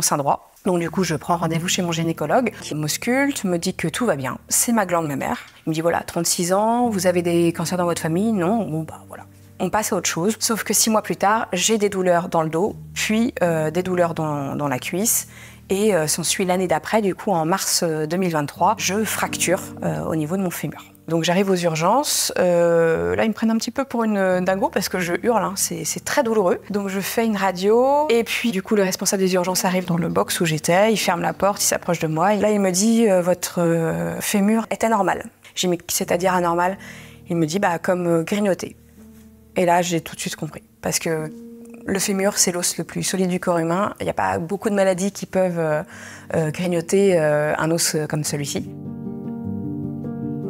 sein, droit. Donc du coup, je prends rendez-vous chez mon gynécologue qui m'ausculte, me dit que tout va bien. C'est ma glande mammaire. Il me dit voilà, 36 ans, vous avez des cancers dans votre famille Non, bon bah voilà. On passe à autre chose. Sauf que six mois plus tard, j'ai des douleurs dans le dos, puis euh, des douleurs dans, la cuisse. Et euh, s'ensuit l'année d'après, du coup en mars 2023, je fracture au niveau de mon fémur. Donc j'arrive aux urgences. Euh, là, ils me prennent un petit peu pour une euh, dingo parce que je hurle, hein. c'est très douloureux. Donc je fais une radio. Et puis, du coup, le responsable des urgences arrive dans le box où j'étais. Il ferme la porte, il s'approche de moi. Et là, il me dit euh, Votre fémur est anormal. J'ai mis c'est-à-dire anormal. Il me dit Bah, comme grignoter ». Et là, j'ai tout de suite compris. Parce que le fémur, c'est l'os le plus solide du corps humain. Il n'y a pas beaucoup de maladies qui peuvent grignoter un os comme celui-ci.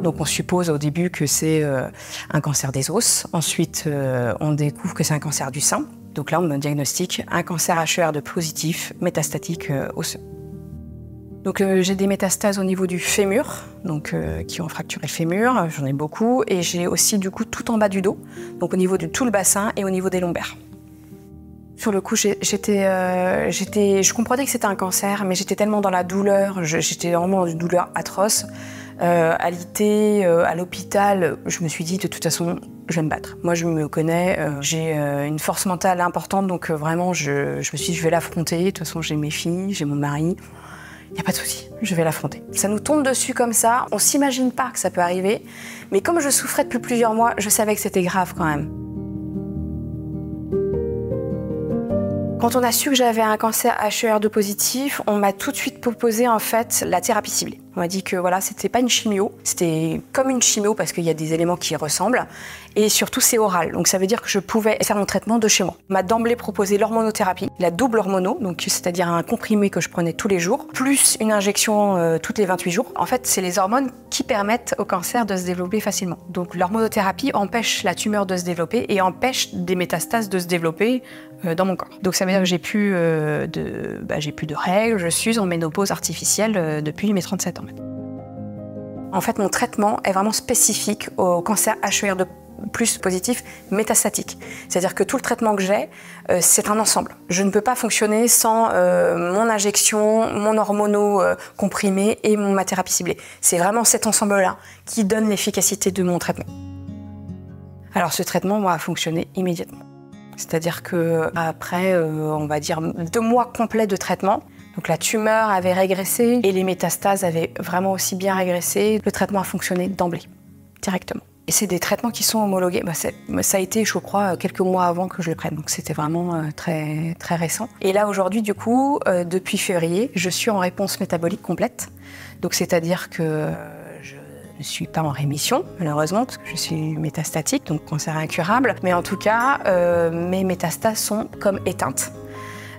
Donc on suppose au début que c'est euh, un cancer des os. Ensuite, euh, on découvre que c'est un cancer du sein. Donc là, on me diagnostic. un cancer her de positif métastatique euh, osseux. Donc j'ai des métastases au niveau du fémur, donc qui ont fracturé le fémur, j'en ai beaucoup, et j'ai aussi du coup tout en bas du dos, donc au niveau de tout le bassin et au niveau des lombaires. Sur le coup, j'étais, je comprenais que c'était un cancer, mais j'étais tellement dans la douleur, j'étais vraiment dans une douleur atroce euh, à alité, euh, à l'hôpital, je me suis dit de toute façon, je vais me battre. Moi, je me connais, euh, j'ai une force mentale importante, donc vraiment, je, me suis dit, je vais l'affronter. De toute façon, j'ai mes filles, j'ai mon mari. Il n'y a pas de souci, je vais l'affronter. Ça nous tombe dessus comme ça, on s'imagine pas que ça peut arriver, mais comme je souffrais depuis plusieurs mois, je savais que c'était grave quand même. Quand on a su que j'avais un cancer HER2 positif, on m'a tout de suite proposé en fait la thérapie ciblée. On m'a dit que voilà, c'était pas une chimio, c'était comme une chimio parce qu'il y a des éléments qui ressemblent et surtout c'est oral. Donc ça veut dire que je pouvais faire mon traitement de chez moi. On m'a d'emblée proposé l'hormonothérapie, la double hormono, donc c'est-à-dire un comprimé que je prenais tous les jours, plus une injection euh, toutes les 28 jours. En fait, c'est les hormones qui permettent au cancer de se développer facilement. Donc l'hormonothérapie empêche la tumeur de se développer et empêche des métastases de se développer euh, dans mon corps. Donc ça veut dire que j'ai plus, euh, de, bah, j'ai plus de règles, je suis en ménopause artificielle euh, depuis mes 37 ans. En fait, mon traitement est vraiment spécifique au cancer HER2 plus positif métastatique. C'est-à-dire que tout le traitement que j'ai, c'est un ensemble. Je ne peux pas fonctionner sans mon injection, mon hormono comprimé et mon, ma thérapie ciblée. C'est vraiment cet ensemble-là qui donne l'efficacité de mon traitement. Alors ce traitement moi, a fonctionné immédiatement. C'est-à-dire que euh, après, euh, on va dire deux mois complets de traitement, donc la tumeur avait régressé et les métastases avaient vraiment aussi bien régressé. Le traitement a fonctionné d'emblée, directement. Et c'est des traitements qui sont homologués. Bah, bah, ça a été, je crois, euh, quelques mois avant que je le prenne. Donc c'était vraiment très, très récent. Et là, aujourd'hui, du coup, depuis février, je suis en réponse métabolique complète. Donc c'est-à-dire que je ne suis pas en rémission, malheureusement, parce que je suis métastatique, donc cancer incurable. Mais en tout cas, euh, mes métastases sont comme éteintes.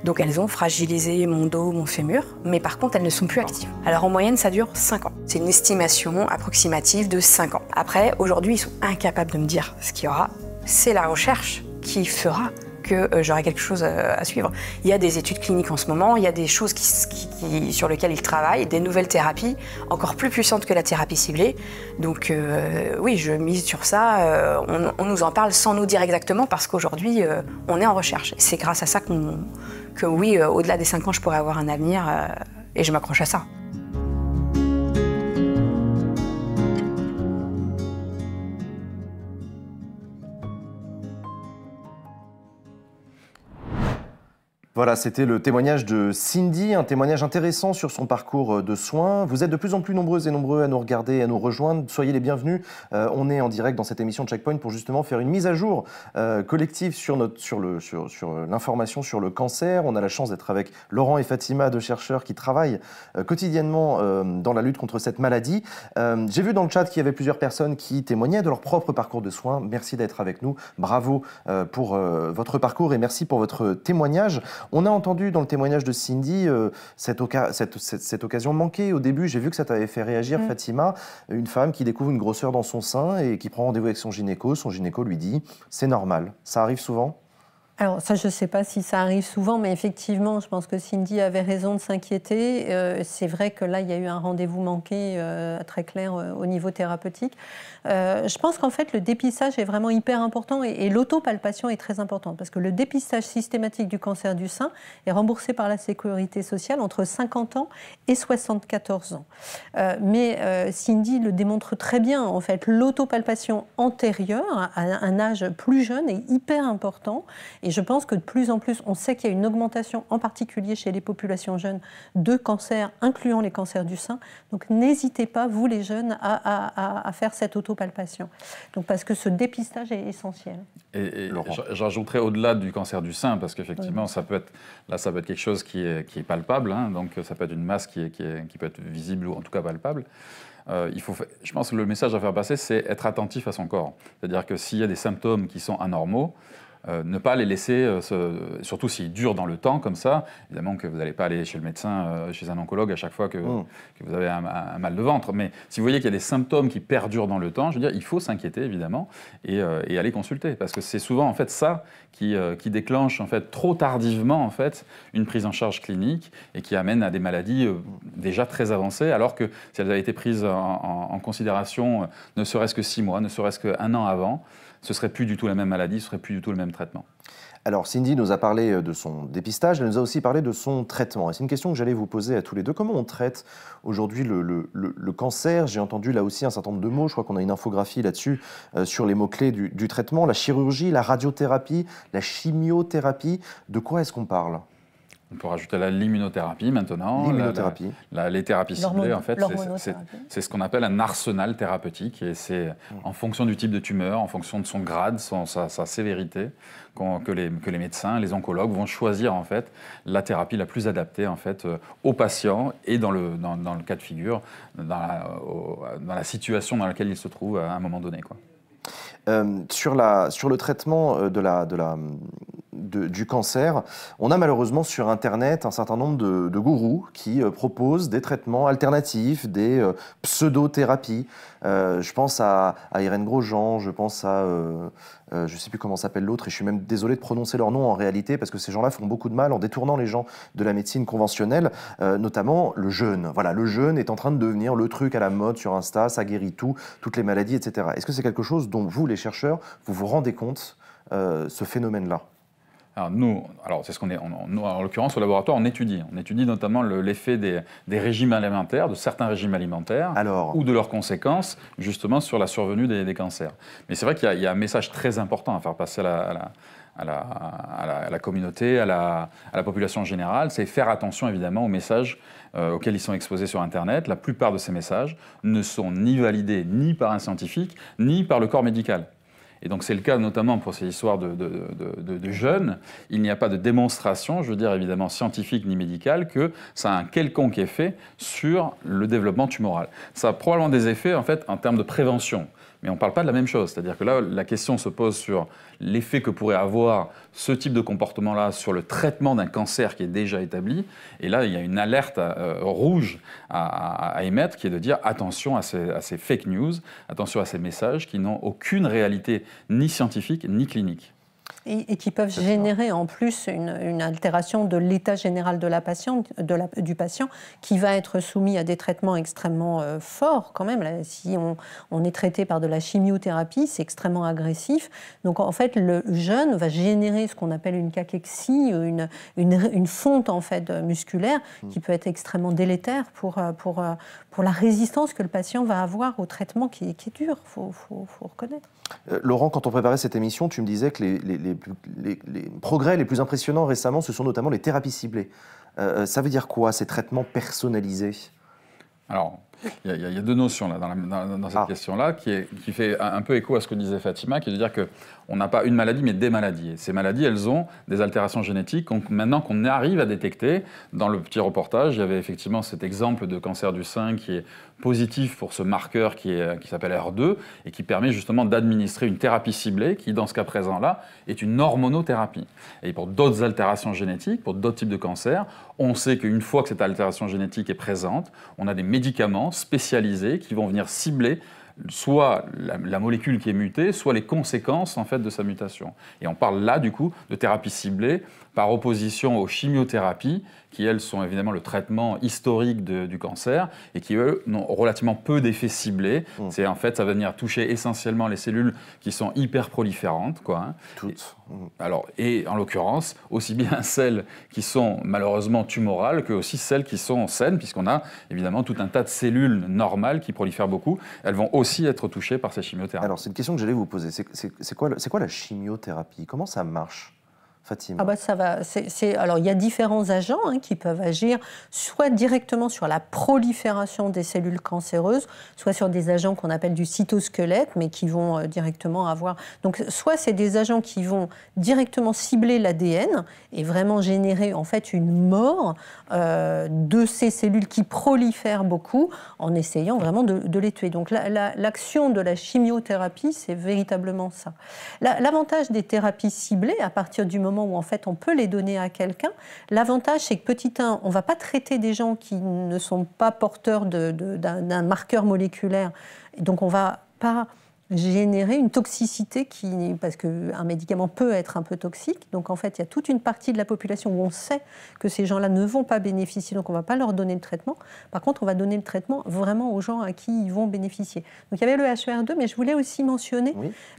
Donc elles ont fragilisé mon dos, mon fémur, mais par contre elles ne sont plus actives. Alors en moyenne ça dure 5 ans. C'est une estimation approximative de 5 ans. Après, aujourd'hui ils sont incapables de me dire ce qu'il y aura. C'est la recherche qui fera que euh, j'aurai quelque chose euh, à suivre. Il y a des études cliniques en ce moment, il y a des choses qui, sur lesquelles ils travaillent, des nouvelles thérapies, encore plus puissantes que la thérapie ciblée. Donc euh, oui, je mise sur ça. on, nous en parle sans nous dire exactement parce qu'aujourd'hui, on est en recherche. C'est grâce à ça que oui, au-delà des 5 ans, je pourrais avoir un avenir et je m'accroche à ça. Voilà, c'était le témoignage de Cindy, un témoignage intéressant sur son parcours euh, de soins. Vous êtes de plus en plus nombreuses et nombreux à nous regarder, à nous rejoindre. Soyez les bienvenus. Euh, on est en direct dans cette émission de Checkpoint pour justement faire une mise à jour euh, collective sur, notre, sur, le, sur, l'information sur le cancer. On a la chance d'être avec Laurent et Fatima, deux chercheurs qui travaillent quotidiennement dans la lutte contre cette maladie. J'ai vu dans le chat qu'il y avait plusieurs personnes qui témoignaient de leur propre parcours de soins. Merci d'être avec nous. Bravo pour votre parcours et merci pour votre témoignage. On a entendu dans le témoignage de Cindy euh, cette, occasion manquée. Au début, j'ai vu que ça t'avait fait réagir, mm. Fatima, une femme qui découvre une grosseur dans son sein et qui prend rendez-vous avec son gynéco. Son gynéco lui dit, c'est normal, ça arrive souvent alors ça, je ne sais pas si ça arrive souvent, mais effectivement, je pense que Cindy avait raison de s'inquiéter. Euh, c'est vrai que là, il y a eu un rendez-vous manqué euh, très clair euh, au niveau thérapeutique. je pense qu'en fait, le dépistage est vraiment hyper important et, et l'autopalpation est très importante parce que le dépistage systématique du cancer du sein est remboursé par la sécurité sociale entre 50 ans et 74 ans. mais Cindy le démontre très bien. En fait, l'autopalpation antérieure à un âge plus jeune est hyper important. Et je pense que de plus en plus, on sait qu'il y a une augmentation, en particulier chez les populations jeunes, de cancers, incluant les cancers du sein. Donc n'hésitez pas, vous les jeunes, à, faire cette autopalpation. Donc, parce que ce dépistage est essentiel. Et, j'ajouterais au-delà du cancer du sein, parce qu'effectivement, là, ça peut être quelque chose qui est, palpable. Hein. donc ça peut être une masse qui, peut être visible ou en tout cas palpable. Euh, faut, je pense que le message à faire passer, c'est être attentif à son corps. C'est-à-dire que s'il y a des symptômes qui sont anormaux, euh, ne pas les laisser, euh, surtout s'ils durent dans le temps comme ça. Évidemment que vous n'allez pas aller chez le médecin, euh, chez un oncologue à chaque fois que, hmm. vous avez un, mal de ventre. Mais si vous voyez qu'il y a des symptômes qui perdurent dans le temps, je veux dire, il faut s'inquiéter évidemment et, aller consulter parce que c'est souvent en fait ça qui, déclenche en fait trop tardivement en fait une prise en charge clinique et qui amène à des maladies déjà très avancées, alors que si elles avaient été prises en, en considération, ne serait-ce que six mois, ne serait-ce qu'un an avant ce serait plus du tout la même maladie, ce serait plus du tout le même traitement. Alors Cindy nous a parlé euh, de son dépistage, elle nous a aussi parlé de son traitement. Et c'est une question que j'allais vous poser à tous les deux. Comment on traite aujourd'hui le, cancer J'ai entendu là aussi un certain nombre de mots, je crois qu'on a une infographie là-dessus, euh, sur les mots-clés du traitement, la chirurgie, la radiothérapie, la chimiothérapie. De quoi est-ce qu'on parle on peut rajouter la maintenant. L'immunothérapie. les thérapies ciblées, en fait, c'est ce qu'on appelle un arsenal thérapeutique. Et c'est mm. en fonction du type de tumeur, en fonction de son grade, son, sa, sévérité, que, les, que, les, médecins, les oncologues vont choisir en fait la thérapie la plus adaptée en fait euh, aux et dans le, dans, le cas de figure, dans la, situation dans laquelle il se trouve à un moment donné. Quoi. Euh, sur, sur le traitement euh, du cancer, on a malheureusement sur Internet un certain nombre de, gourous qui euh, proposent des traitements alternatifs, des pseudo-thérapies. je pense à, Irène Grosjean, je pense à... je ne sais plus comment s'appelle l'autre, et je suis même désolé de prononcer leur nom en réalité, parce que ces gens-là font beaucoup de mal en détournant les gens de la médecine conventionnelle, notamment le jeûne. Voilà, le jeûne est en train de devenir le truc à la mode sur Insta, ça guérit tout, toutes les maladies, etc. Est-ce que c'est quelque chose dont vous, les chercheurs, vous vous rendez compte euh, ce phénomène-là alors nous, alors c'est ce qu'on est, en l'occurrence au laboratoire, on étudie. On étudie notamment l'effet des, des, régimes alimentaires, de certains régimes alimentaires, alors... ou de leurs conséquences, justement, sur la survenue des, cancers. Mais c'est vrai qu'il y, a un message très important à faire passer à la, à la communauté, à la, population générale, c'est faire attention évidemment au message. Euh, auxquels ils sont exposés sur Internet, la plupart de ces messages ne sont ni validés ni par un scientifique, ni par le corps médical. Et donc c'est le cas notamment pour ces histoires de, jeunes. Il n'y a pas de démonstration, je veux dire évidemment scientifique ni médicale, que ça a un quelconque effet sur le développement tumoral. Ça a probablement des effets en fait en termes de prévention. Mais on ne parle pas de la même chose. C'est-à-dire que là, la question se pose sur l'effet que pourrait avoir ce type de comportement-là sur le traitement d'un cancer qui est déjà établi. Et là, il y a une alerte euh, rouge à, émettre qui est de dire attention à ces fake news, attention à ces messages qui n'ont aucune réalité ni scientifique ni clinique et, qui peuvent générer en plus une, altération de l'état général de la patiente, de la, du patient, qui va être soumis à des traitements extrêmement euh, forts quand même. si on, est traité par de la chimiothérapie, c'est extrêmement agressif. Donc en fait, le jeune va générer ce qu'on appelle une cachexie, une, une, fonte en fait musculaire, hmm. qui peut être extrêmement délétère pour, euh, pour euh, pour la résistance que le patient va avoir au traitement qui, qui est dur, il faut, reconnaître. Euh, Laurent, quand on préparait cette émission, tu me disais que les, les, progrès les plus impressionnants récemment, ce sont notamment les thérapies ciblées. Euh, euh, ça veut dire quoi, ces traitements personnalisés Alors, il y, a deux notions là, dans, la, cette ah. question-là qui, qui fait un peu écho à ce que disait Fatima, qui est de dire que on n'a pas une maladie, mais des maladies. Et ces maladies, elles ont des altérations génétiques maintenant qu'on arrive à détecter. Dans le petit reportage, il y avait effectivement cet exemple de cancer du sein qui est positif pour ce marqueur qui, qui s'appelle R2 et qui permet justement d'administrer une thérapie ciblée qui, dans ce cas présent-là, est une hormonothérapie. Et pour d'autres altérations génétiques, pour d'autres types de cancers, on sait qu'une fois que cette altération génétique est présente, on a des médicaments spécialisés qui vont venir cibler soit la, molécule qui est mutée, soit les conséquences en fait de sa mutation. Et on parle là du coup de thérapie ciblée par opposition aux chimiothérapies, qui elles sont évidemment le traitement historique du cancer, et qui eux n'ont relativement peu d'effets ciblés. Mm. C'est en fait, ça va venir toucher essentiellement les cellules qui sont hyper proliférantes. Quoi, hein. Toutes. Et, alors, et en l'occurrence, aussi bien [LAUGHS] celles qui sont malheureusement tumorales que aussi celles qui sont saines, puisqu'on a évidemment tout un tas de cellules normales qui prolifèrent beaucoup. Elles vont aussi être touchées par ces chimiothérapies. Alors, c'est une question que j'allais vous poser. C'est quoi la chimiothérapie Comment ça marche ah bah, ça va. alors il y a différents agents hein, qui peuvent agir, soit directement sur la prolifération des cellules cancéreuses, soit sur des agents qu'on appelle du cytosquelette, mais qui vont euh, directement avoir. Donc soit c'est des agents qui vont directement cibler l'ADN et vraiment générer en fait une mort euh, de ces cellules qui prolifèrent beaucoup en essayant vraiment de, les tuer. Donc l'action de la chimiothérapie, c'est véritablement ça. l'avantage des thérapies ciblées à partir du moment où en fait on peut les donner à quelqu'un. L'avantage, c'est que petit 1, on ne va pas traiter des gens qui ne sont pas porteurs d'un marqueur moléculaire. Donc on va pas générer une toxicité qui, parce qu'un médicament peut être un peu toxique. Donc en fait, il y a toute une partie de la population où on sait que ces gens-là ne vont pas bénéficier, donc on ne va pas leur donner le traitement. Par contre, on va donner le traitement vraiment aux gens à qui ils vont bénéficier. Donc il y avait le HER2, mais je voulais aussi mentionner,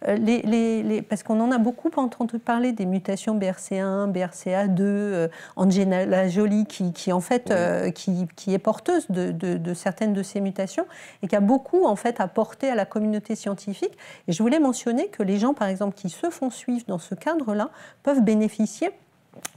euh, les, les, parce qu'on en a beaucoup entendu parler des mutations BRCA1, BRCA2, euh, Angela Jolie, qui, en fait, euh, qui, qui, est porteuse de, de certaines de ces mutations et qui a beaucoup en fait apporté à la communauté scientifique et je voulais mentionner que les gens, par exemple, qui se font suivre dans ce cadre-là, peuvent bénéficier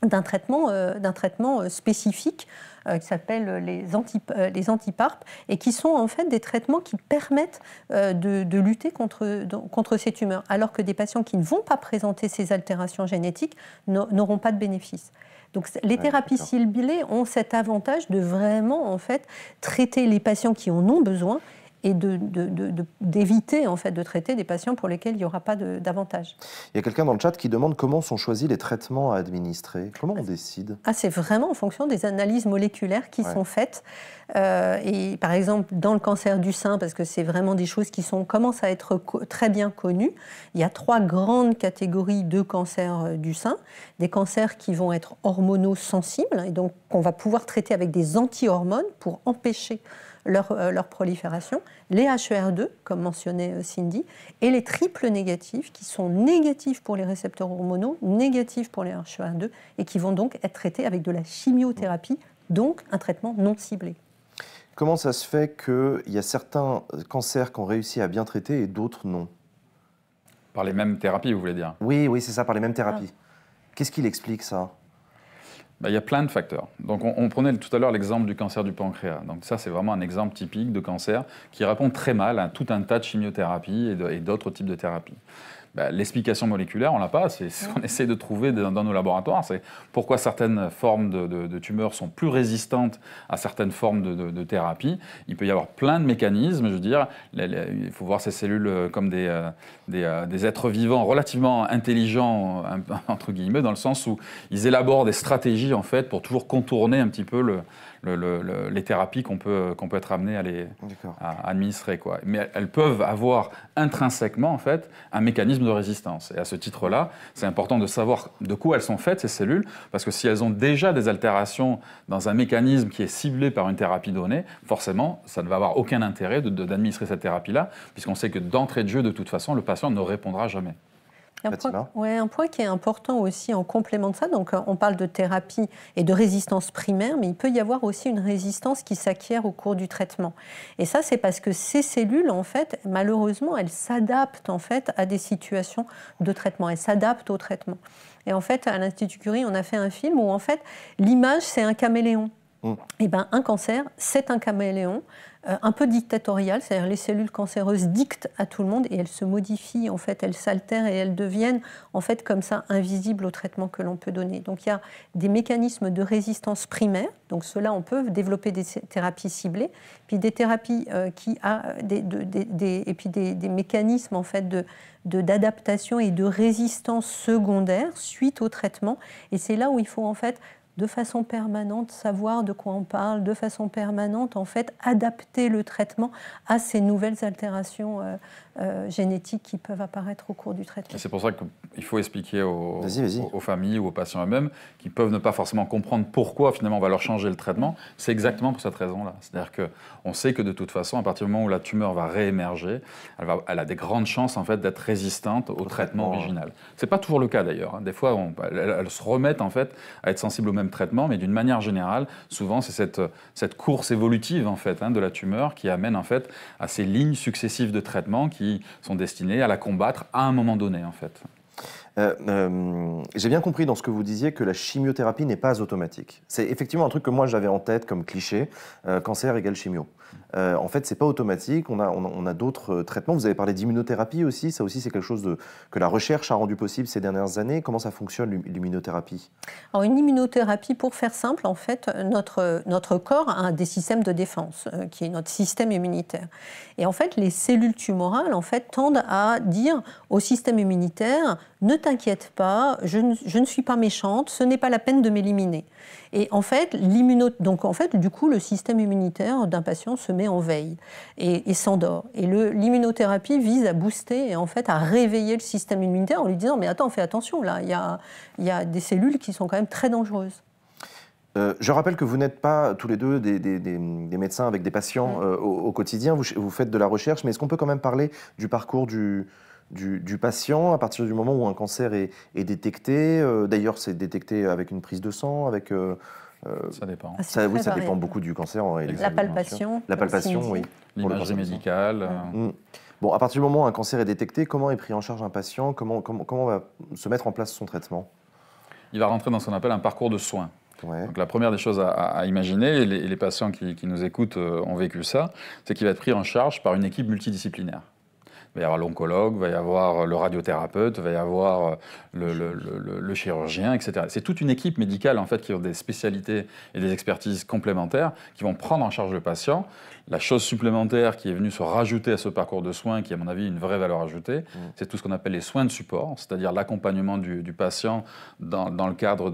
d'un traitement, euh, traitement euh, spécifique euh, qui s'appelle les, anti, antiparpes et qui sont en fait des traitements qui permettent de, lutter contre, ces tumeurs, alors que des patients qui ne vont pas présenter ces altérations génétiques n'auront pas de bénéfice. Donc les thérapies ciblées ont cet avantage de vraiment en fait traiter les patients qui en ont besoin et d'éviter en fait de traiter des patients pour lesquels il n'y aura pas d'avantage. Il y a quelqu'un dans le chat qui demande comment sont choisis les traitements à administrer. Comment on décide ah, C'est vraiment en fonction des analyses moléculaires qui sont faites. Euh, et par exemple, dans le cancer du sein, parce que c'est vraiment des choses qui sont, commencent à être très bien connues, il y a trois grandes catégories de cancers euh, du sein. Des cancers qui vont être hormonosensibles, et donc qu'on va pouvoir traiter avec des anti-hormones pour empêcher euh, leur, prolifération, les HER2, comme mentionnait euh, Cindy, et les triples négatifs, qui sont négatifs pour les récepteurs hormonaux, négatifs pour les HER2, et qui vont donc être traités avec de la chimiothérapie, donc un traitement non ciblé. Comment ça se fait qu'il y a certains cancers qu'on réussit à bien traiter et d'autres non Par les mêmes thérapies, vous voulez dire Oui, oui, c'est ça, par les mêmes thérapies. Ah. Qu'est-ce qu'il explique, ça bah, il y a plein de facteurs. Donc, on, on prenait tout à l'heure l'exemple du cancer du pancréas. Donc, ça, c'est vraiment un exemple typique de cancer qui répond très mal à tout un tas de chimiothérapies et d'autres types de thérapies. Bah, l'explication moléculaire, on l'a pas. C'est ce qu'on essaie de trouver dans, nos laboratoires. C'est pourquoi certaines formes de, tumeurs sont plus résistantes à certaines formes de, thérapie. Il peut y avoir plein de mécanismes. Je veux dire, il faut voir ces cellules euh, comme des, euh, euh, des êtres vivants relativement intelligents, [LAUGHS] entre guillemets, dans le sens où ils élaborent des stratégies en fait pour toujours contourner un petit peu le les thérapies qu'on peut, être amené à, les, administrer. Mais elles peuvent avoir intrinsèquement en fait, un mécanisme de résistance. Et à ce titre-là, c'est important de savoir de quoi elles sont faites, ces cellules, parce que si elles ont déjà des altérations dans un mécanisme qui est ciblé par une thérapie donnée, forcément, ça ne va avoir aucun intérêt d'administrer cette thérapie-là, puisqu'on sait que d'entrée de jeu, de toute façon, le patient ne répondra jamais. Un point, ouais, un point qui est important aussi en complément de ça, donc euh, on parle de thérapie et de résistance primaire, mais il peut y avoir aussi une résistance qui s'acquiert au cours du traitement. Et ça, c'est parce que ces cellules, en fait, malheureusement, elles s'adaptent en fait à des situations de traitement, elles s'adaptent au traitement. Et en fait, à l'Institut Curie, on a fait un film où en fait, l'image, c'est un caméléon. Mm. Et eh ben, un cancer, c'est un caméléon. Euh, un peu dictatorial, c'est-à-dire les cellules cancéreuses dictent à tout le monde et elles se modifient, en fait, elles s'altèrent et elles deviennent, en fait, comme ça, invisibles au traitement que l'on peut donner. Donc il y a des mécanismes de résistance primaire, donc cela, on peut développer des thérapies ciblées, puis des thérapies euh, qui a euh, des, et puis des, mécanismes, en fait, de, d'adaptation et de résistance secondaire suite au traitement. Et c'est là où il faut en fait de façon permanente, savoir de quoi on parle, de façon permanente, en fait, adapter le traitement à ces nouvelles altérations euh, euh, génétiques qui peuvent apparaître au cours du traitement. C'est pour ça qu'il faut expliquer aux, aux, familles ou aux patients eux-mêmes qui peuvent ne pas forcément comprendre pourquoi finalement on va leur changer le traitement. C'est exactement pour cette raison-là. C'est-à-dire qu'on sait que de toute façon, à partir du moment où la tumeur va réémerger, elle, a des grandes chances en fait d'être résistante au traitement original. C'est pas toujours le cas d'ailleurs. Hein. Des fois, bah, elles, se remettent en fait à être sensibles au même traitement, mais d'une manière générale, souvent c'est cette, cette course évolutive en fait hein, de la tumeur qui amène en fait à ces lignes successives de traitement qui sont destinées à la combattre à un moment donné, en fait. Euh, euh, j'ai bien compris dans ce que vous disiez que la chimiothérapie n'est pas automatique. C'est effectivement un truc que moi j'avais en tête comme cliché, euh, cancer égale chimio. en fait, c'est pas automatique, on a, on a, d'autres traitements. Vous avez parlé d'immunothérapie aussi, ça aussi c'est quelque chose que la recherche a rendu possible ces dernières années. Comment ça fonctionne l'immunothérapie Alors une immunothérapie, pour faire simple, en fait, notre, notre corps a un des systèmes de défense, qui est notre système immunitaire. Et en fait, les cellules tumorales en fait, tendent à dire au système immunitaire, ne t'inquiète pas, je ne, je ne, suis pas méchante, ce n'est pas la peine de m'éliminer. Et en fait, donc en fait, du coup, le système immunitaire d'un patient se met en veille et, s'endort. Et l'immunothérapie vise à booster et en fait à réveiller le système immunitaire en lui disant mais attends, fais attention là, il y a, y a des cellules qui sont quand même très dangereuses. Euh, je rappelle que vous n'êtes pas tous les deux des, des, médecins avec des patients mm. euh, au, au, quotidien, vous, vous, faites de la recherche, mais est-ce qu'on peut quand même parler du parcours du, du, patient à partir du moment où un cancer est, détecté. Euh, d'ailleurs, c'est détecté avec une prise de sang, avec. Euh, euh, ça dépend. Ah, oui, ça dépend beaucoup du cancer en La palpation. La palpation, oui. L'imagerie médicale. Mm. Mm. Bon, à partir du moment où un cancer est détecté, comment est pris en charge un patient comment, va se mettre en place son traitement Il va rentrer dans ce qu'on appelle un parcours de soins. Donc la première des choses à, imaginer, et les, patients qui, nous écoutent ont vécu ça, c'est qu'il va être pris en charge par une équipe multidisciplinaire. Il va y avoir l'oncologue, il va y avoir le radiothérapeute, il va y avoir le, chirurgien, etc. C'est toute une équipe médicale en fait qui ont des spécialités et des expertises complémentaires qui vont prendre en charge le patient. La chose supplémentaire qui est venue se rajouter à ce parcours de soins, qui à mon avis une vraie valeur ajoutée, mm. c'est tout ce qu'on appelle les soins de support, c'est-à-dire l'accompagnement du, patient dans, le cadre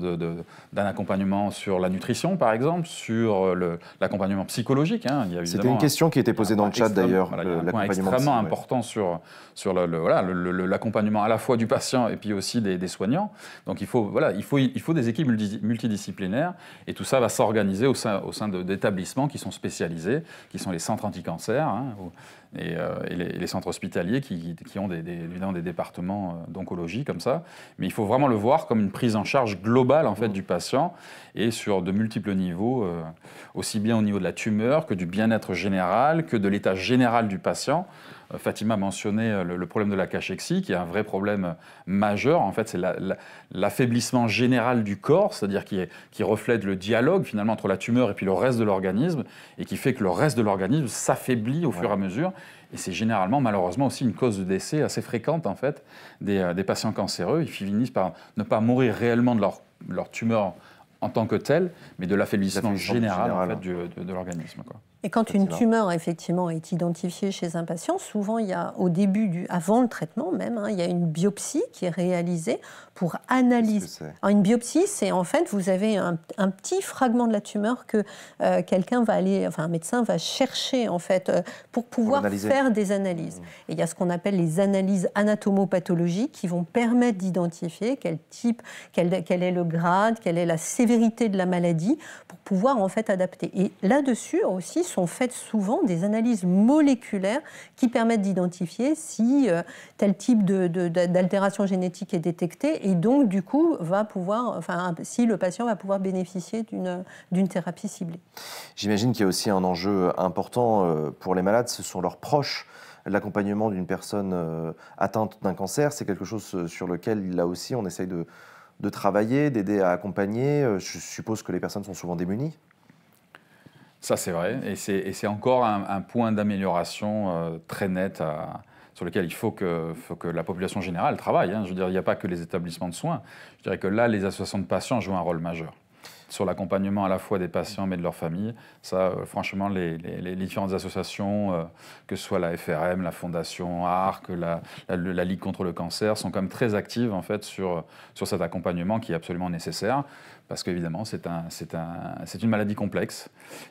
d'un accompagnement sur la nutrition, par exemple, sur euh, l'accompagnement psychologique. Hein. C'était une question qui était posée dans le chat d'ailleurs. Voilà, l'accompagnement extrêmement important sur, sur l'accompagnement à la fois du patient et puis aussi des, soignants. Donc il faut, voilà, il, faut, il faut des équipes multidisciplinaires et tout ça va s'organiser au sein, au sein d'établissements qui sont spécialisés, qui sont les centres anticancers cancer hein, euh, et, les, centres hospitaliers qui, ont des, des départements euh, d'oncologie comme ça. Mais il faut vraiment le voir comme une prise en charge globale en fait, du patient et sur de multiples niveaux, euh, aussi bien au niveau de la tumeur que du bien-être général, que de l'état général du patient. Euh, Fatima mentionnait euh, le, le, problème de la cachexie, qui est un vrai problème euh, majeur. En fait, c'est l'affaiblissement général du corps, c'est-à-dire qui, reflète le dialogue finalement entre la tumeur et puis le reste de l'organisme, et qui fait que le reste de l'organisme s'affaiblit au fur et à mesure. Et c'est généralement, malheureusement, aussi une cause de décès assez fréquente en fait des, patients cancéreux. Ils finissent par ne pas mourir réellement de leur, tumeur en tant que telle, mais de l'affaiblissement général, de l'organisme. Et quand une tumeur effectivement est identifiée chez un patient, souvent il y a au début du, avant le traitement même, hein, il y a une biopsie qui est réalisée pour analyser. Une biopsie, c'est en fait, vous avez un, petit fragment de la tumeur que euh, quelqu'un va aller, enfin un médecin va chercher en fait euh, pour pouvoir faire des analyses. Mmh. Et il y a ce qu'on appelle les analyses anatomopathologiques qui vont permettre d'identifier quel type, quel, quel, est le grade, quelle est la sévérité de la maladie pour pouvoir en fait adapter. Et là-dessus aussi sont faites souvent des analyses moléculaires qui permettent d'identifier si euh, tel type d'altération de, de, génétique est détectée et donc du coup va pouvoir, enfin si le patient va pouvoir bénéficier d'une thérapie ciblée. J'imagine qu'il y a aussi un enjeu important euh, pour les malades, ce sont leurs proches l'accompagnement d'une personne euh, atteinte d'un cancer, c'est quelque chose euh, sur lequel, là aussi, on essaye de, de travailler, d'aider à accompagner. Je suppose que les personnes sont souvent démunies. Ça, c'est vrai. Et c'est encore un, point d'amélioration très net à, sur lequel il faut que, la population générale travaille. Hein. Je veux dire, il n'y a pas que les établissements de soins. Je dirais que là, les associations de patients jouent un rôle majeur sur l'accompagnement à la fois des patients mais de leurs familles. Ça, euh, franchement, les, différentes associations, euh, que ce soit la FRM, la Fondation ARC, la, la, Ligue contre le cancer, sont quand même très actives en fait sur cet accompagnement qui est absolument nécessaire parce qu'évidemment, c'est un, un, une maladie complexe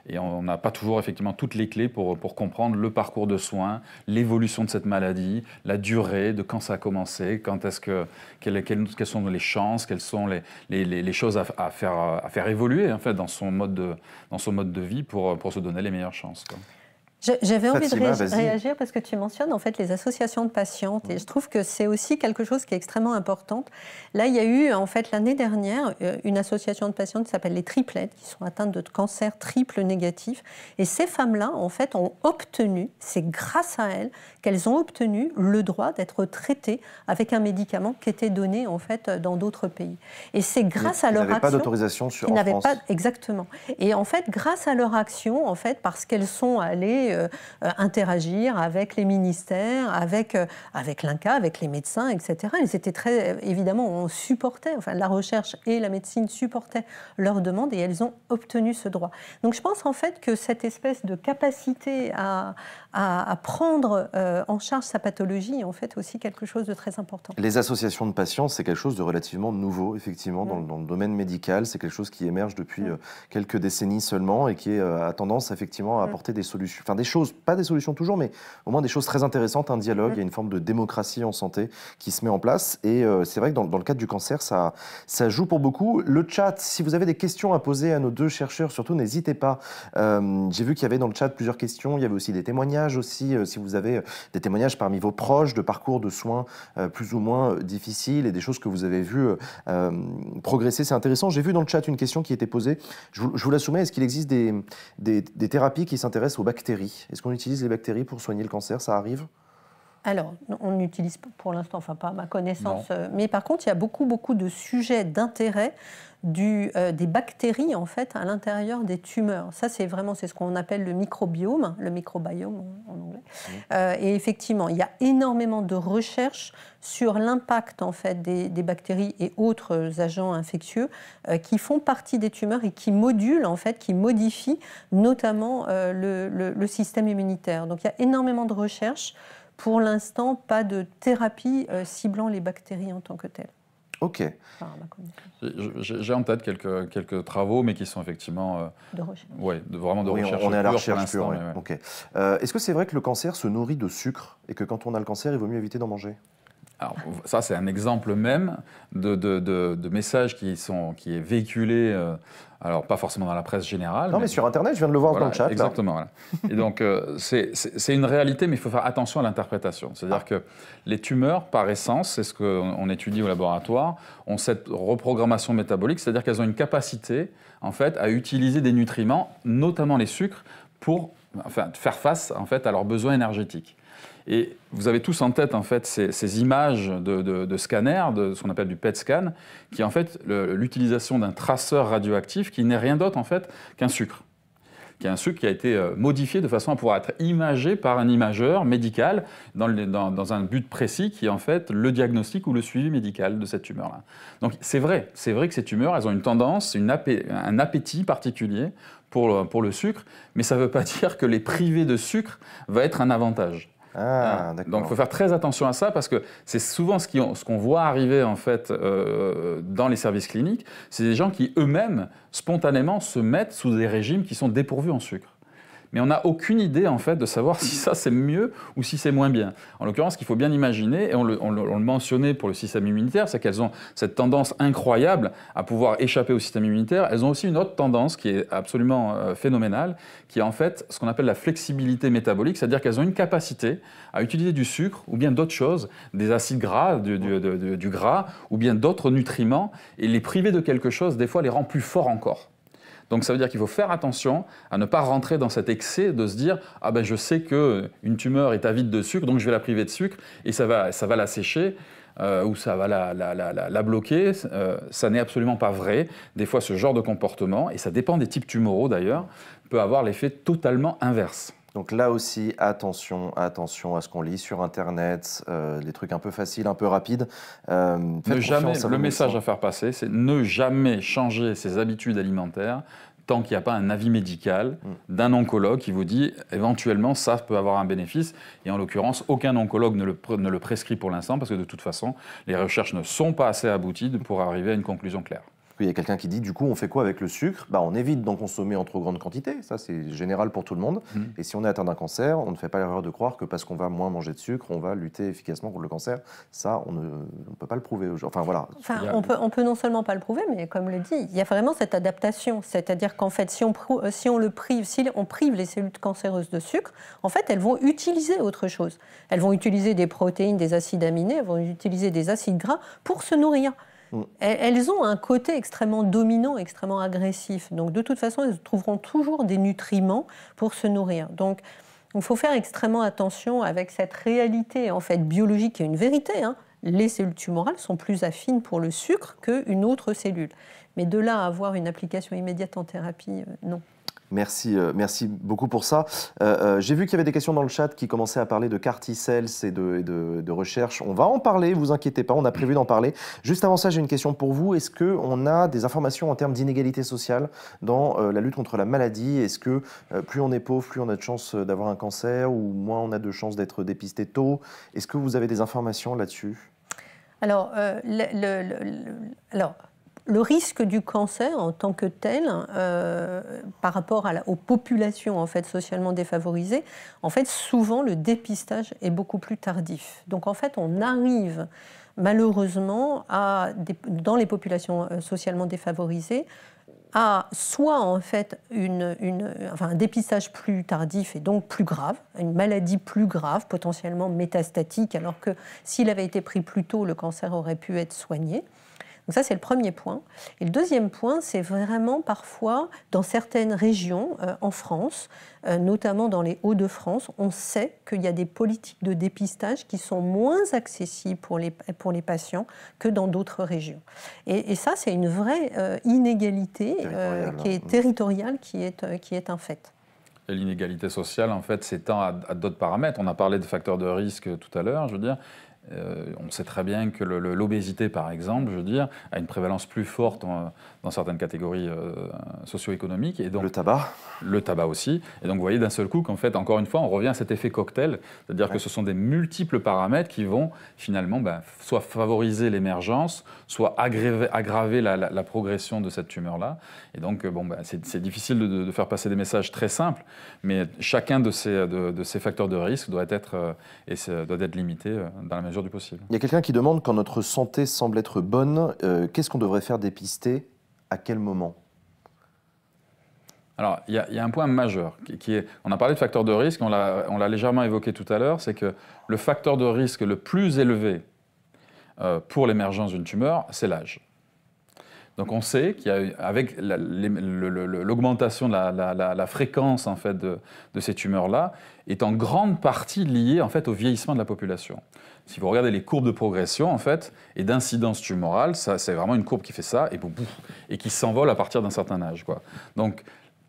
et on n'a pas toujours effectivement toutes les clés pour, pour comprendre le parcours de soins, l'évolution de cette maladie, la durée, de quand ça a commencé, quand est-ce que, quelles, sont les chances, quelles sont les, les, choses à, faire, à faire évoluer en fait, dans, son mode de, dans son mode de vie pour, pour se donner les meilleures chances. J'avais envie de réagir parce que tu mentionnes en fait les associations de patientes et je trouve que c'est aussi quelque chose qui est extrêmement important. Là, il y a eu en fait l'année dernière euh, une association de patientes qui s'appelle les triplettes qui sont atteintes de cancer triple négatif et ces femmes-là en fait ont obtenu, c'est grâce à elles qu'elles ont obtenu le droit d'être traitées avec un médicament qui était donné en fait dans d'autres pays. Et c'est grâce à leur action. pas d'autorisation sur. Ils pas exactement. Et en fait, grâce à leur action en fait parce qu'elles sont allées euh, euh, interagir avec les ministères, avec, euh, avec l'INCA, avec les médecins, etc. Ils étaient très, évidemment, on supportait, enfin, la recherche et la médecine supportaient leurs demandes et elles ont obtenu ce droit. Donc je pense en fait que cette espèce de capacité à, à, prendre en charge sa pathologie est en fait aussi quelque chose de très important. Les associations de patients, c'est quelque chose de relativement nouveau, effectivement, dans, le domaine médical. C'est quelque chose qui émerge depuis quelques décennies seulement et qui a tendance, effectivement, à apporter des solutions, choses, pas des solutions toujours, mais au moins des choses très intéressantes, un dialogue, il y a une forme de démocratie en santé qui se met en place. Et euh, c'est vrai que dans, le cadre du cancer, ça, ça joue pour beaucoup. Le chat, si vous avez des questions à poser à nos deux chercheurs, surtout n'hésitez pas. Euh, j'ai vu qu'il y avait dans le chat plusieurs questions, il y avait aussi des témoignages aussi, euh, si vous avez des témoignages parmi vos proches de parcours de soins plus ou moins difficiles et des choses que vous avez vues progresser, c'est intéressant. J'ai vu dans le chat une question qui était posée, je vous, la soumets, est-ce qu'il existe des, des thérapies qui s'intéressent aux bactéries est-ce qu'on utilise les bactéries pour soigner le cancer Ça arrive alors, on n'utilise pour l'instant, enfin pas à ma connaissance, euh, mais par contre, il y a beaucoup, beaucoup de sujets d'intérêt euh, des bactéries en fait à l'intérieur des tumeurs. Ça, c'est vraiment c'est ce qu'on appelle le microbiome, le microbiome en, anglais. Euh, et effectivement, il y a énormément de recherches sur l'impact en fait des, bactéries et autres agents infectieux euh, qui font partie des tumeurs et qui modulent en fait, qui modifient notamment le, le système immunitaire. Donc il y a énormément de recherches. Pour l'instant, pas de thérapie ciblant les bactéries en tant que telles. Ok. J'ai en tête quelques, quelques travaux, mais qui sont effectivement. Euh, de recherche. Ouais, vraiment de recherche. On est à la recherche pure. Ouais. Euh, est-ce que c'est vrai que le cancer se nourrit de sucre et que quand on a le cancer, il vaut mieux éviter d'en manger alors, ça, c'est un exemple même de, de, de, message qui, sont, qui est véhiculé, euh, alors pas forcément dans la presse générale. Non, mais, sur Internet, je viens de le voir dans le chat. Exactement. Voilà. Et donc, euh, c'est une réalité, mais il faut faire attention à l'interprétation. C'est-à-dire ah. que les tumeurs, par essence, c'est ce qu'on étudie au laboratoire, ont cette reprogrammation métabolique, c'est-à-dire qu'elles ont une capacité, en fait, à utiliser des nutriments, notamment les sucres, pour enfin, faire face, en fait, à leurs besoins énergétiques. Et vous avez tous en tête en fait ces, images de, de, de scanners, de ce qu'on appelle du PET scan, qui est en fait l'utilisation d'un traceur radioactif qui n'est rien d'autre en fait qu'un sucre qui un sucre qui a été euh, modifié de façon à pouvoir être imagé par un imageur médical dans, un but précis qui est en fait le diagnostic ou le suivi médical de cette tumeur-là. Donc c'est vrai, c'est vrai que ces tumeurs, elles ont une tendance, un appétit particulier pour le, pour le sucre, mais ça ne veut pas [LAUGHS] dire que les priver de sucre va être un avantage. Ah, hein. Donc il faut faire très attention à ça parce que c'est souvent ce qu'on voit arriver en fait euh, dans les services cliniques, c'est des gens qui eux-mêmes spontanément se mettent sous des régimes qui sont dépourvus en sucre mais on n'a aucune idée en fait de savoir si ça c'est mieux ou si c'est moins bien. En l'occurrence, ce qu'il faut bien imaginer, et on le, mentionnait pour le système immunitaire, c'est qu'elles ont cette tendance incroyable à pouvoir échapper au système immunitaire. Elles ont aussi une autre tendance qui est absolument euh, phénoménale, qui est en fait ce qu'on appelle la flexibilité métabolique, c'est-à-dire qu'elles ont une capacité à utiliser du sucre ou bien d'autres choses, des acides gras, du gras ou bien d'autres nutriments, et les priver de quelque chose, des fois, les rend plus forts encore. Donc ça veut dire qu'il faut faire attention à ne pas rentrer dans cet excès de se dire ah ben je sais que une tumeur est avide de sucre donc je vais la priver de sucre et ça va ça la sécher. Euh, ou ça va la, bloquer, euh, ça n'est absolument pas vrai. Des fois, ce genre de comportement, et ça dépend des types tumoraux d'ailleurs, peut avoir l'effet totalement inverse. Donc là aussi, attention, attention à ce qu'on lit sur Internet, euh, des trucs un peu faciles, un peu rapides. Euh, le message à faire passer, c'est ne jamais changer ses habitudes alimentaires tant qu'il n'y a pas un avis médical mm. d'un oncologue qui vous dit éventuellement ça peut avoir un bénéfice. Et en l'occurrence, aucun oncologue ne le prescrit pour l'instant parce que de toute façon, les recherches ne sont pas assez abouties pour arriver à une conclusion claire. Il y a quelqu'un qui dit, du coup, on fait quoi avec le sucre bah, On évite d'en consommer en trop grande quantité, ça c'est général pour tout le monde. Mm-hmm. Et si on est atteint d'un cancer, on ne fait pas l'erreur de croire que parce qu'on va moins manger de sucre, on va lutter efficacement contre le cancer. Ça, on ne peut pas le prouver Enfin voilà. on, peut, on peut non seulement pas le prouver, mais comme le dit, il y a vraiment cette adaptation. C'est-à-dire qu'en fait, si on, euh, si on le prive, si on prive les cellules cancéreuses de sucre, en fait, elles vont utiliser autre chose. Elles vont utiliser des protéines, des acides aminés, elles vont utiliser des acides gras pour se nourrir. Elles ont un côté extrêmement dominant, extrêmement agressif. Donc de toute façon, elles trouveront toujours des nutriments pour se nourrir. Donc il faut faire extrêmement attention avec cette réalité en fait biologique qui est une vérité. Hein. Les cellules tumorales sont plus affines pour le sucre qu'une autre cellule. Mais de là à avoir une application immédiate en thérapie, euh, non. Merci, euh, merci beaucoup pour ça. Euh, euh, j'ai vu qu'il y avait des questions dans le chat qui commençaient à parler de carticels et, de, et de, recherche. On va en parler, vous inquiétez pas, on a prévu d'en parler. Juste avant ça, j'ai une question pour vous. Est-ce qu'on a des informations en termes d'inégalité sociale dans la lutte contre la maladie Est-ce que plus on est pauvre, plus on a de chances d'avoir un cancer ou moins on a de chances d'être dépisté tôt Est-ce que vous avez des informations là-dessus alors, le, alors le risque du cancer en tant que tel, euh, par rapport aux populations en fait socialement défavorisées, en fait souvent le dépistage est beaucoup plus tardif. Donc en fait on arrive malheureusement dans les populations euh, socialement défavorisées à soit en fait un dépistage plus tardif et donc plus grave, une maladie plus grave, potentiellement métastatique, alors que s'il avait été pris plus tôt, le cancer aurait pu être soigné. Donc ça, c'est le premier point. Et le deuxième point, c'est vraiment parfois dans certaines régions euh, en France, euh, notamment dans les Hauts-de-France, on sait qu'il y a des politiques de dépistage qui sont moins accessibles pour les, patients que dans d'autres régions. Et, ça, c'est une vraie euh, inégalité qui est territoriale qui est, qui est un fait. Et l'inégalité sociale, en fait, s'étend à, à d'autres paramètres. On a parlé de facteurs de risque tout à l'heure, je veux dire. Euh, on sait très bien que l'obésité, par exemple, je veux dire, a une prévalence plus forte dans certaines catégories euh, socio-économiques. Et le tabac Le tabac aussi. Et donc, vous voyez d'un seul coup qu'en fait, encore une fois, on revient à cet effet cocktail, c'est-à-dire que ce sont des multiples paramètres qui vont finalement ben, soit favoriser l'émergence, soit aggraver, la, progression de cette tumeur-là. Et donc, euh, bon, ben, c'est difficile de, faire passer des messages très simples, mais chacun de ces, de, ces facteurs de risque doit être, et doit être limité dans la mesure du possible. Il y a quelqu'un qui demande quand notre santé semble être bonne, euh, qu'est-ce qu'on devrait faire dépister À quel moment alors, il y, a un point majeur qui, est, on a parlé de facteurs de risque, on l'a légèrement évoqué tout à l'heure, c'est que le facteur de risque le plus élevé euh, pour l'émergence d'une tumeur, c'est l'âge. Donc on sait qu'avec l'augmentation la, de la, fréquence en fait de, de ces tumeurs-là, est en grande partie liée en fait au vieillissement de la population. Si vous regardez les courbes de progression, en fait, et d'incidence tumorale, c'est vraiment une courbe qui fait ça, et et qui s'envole à partir d'un certain âge. Quoi. Donc,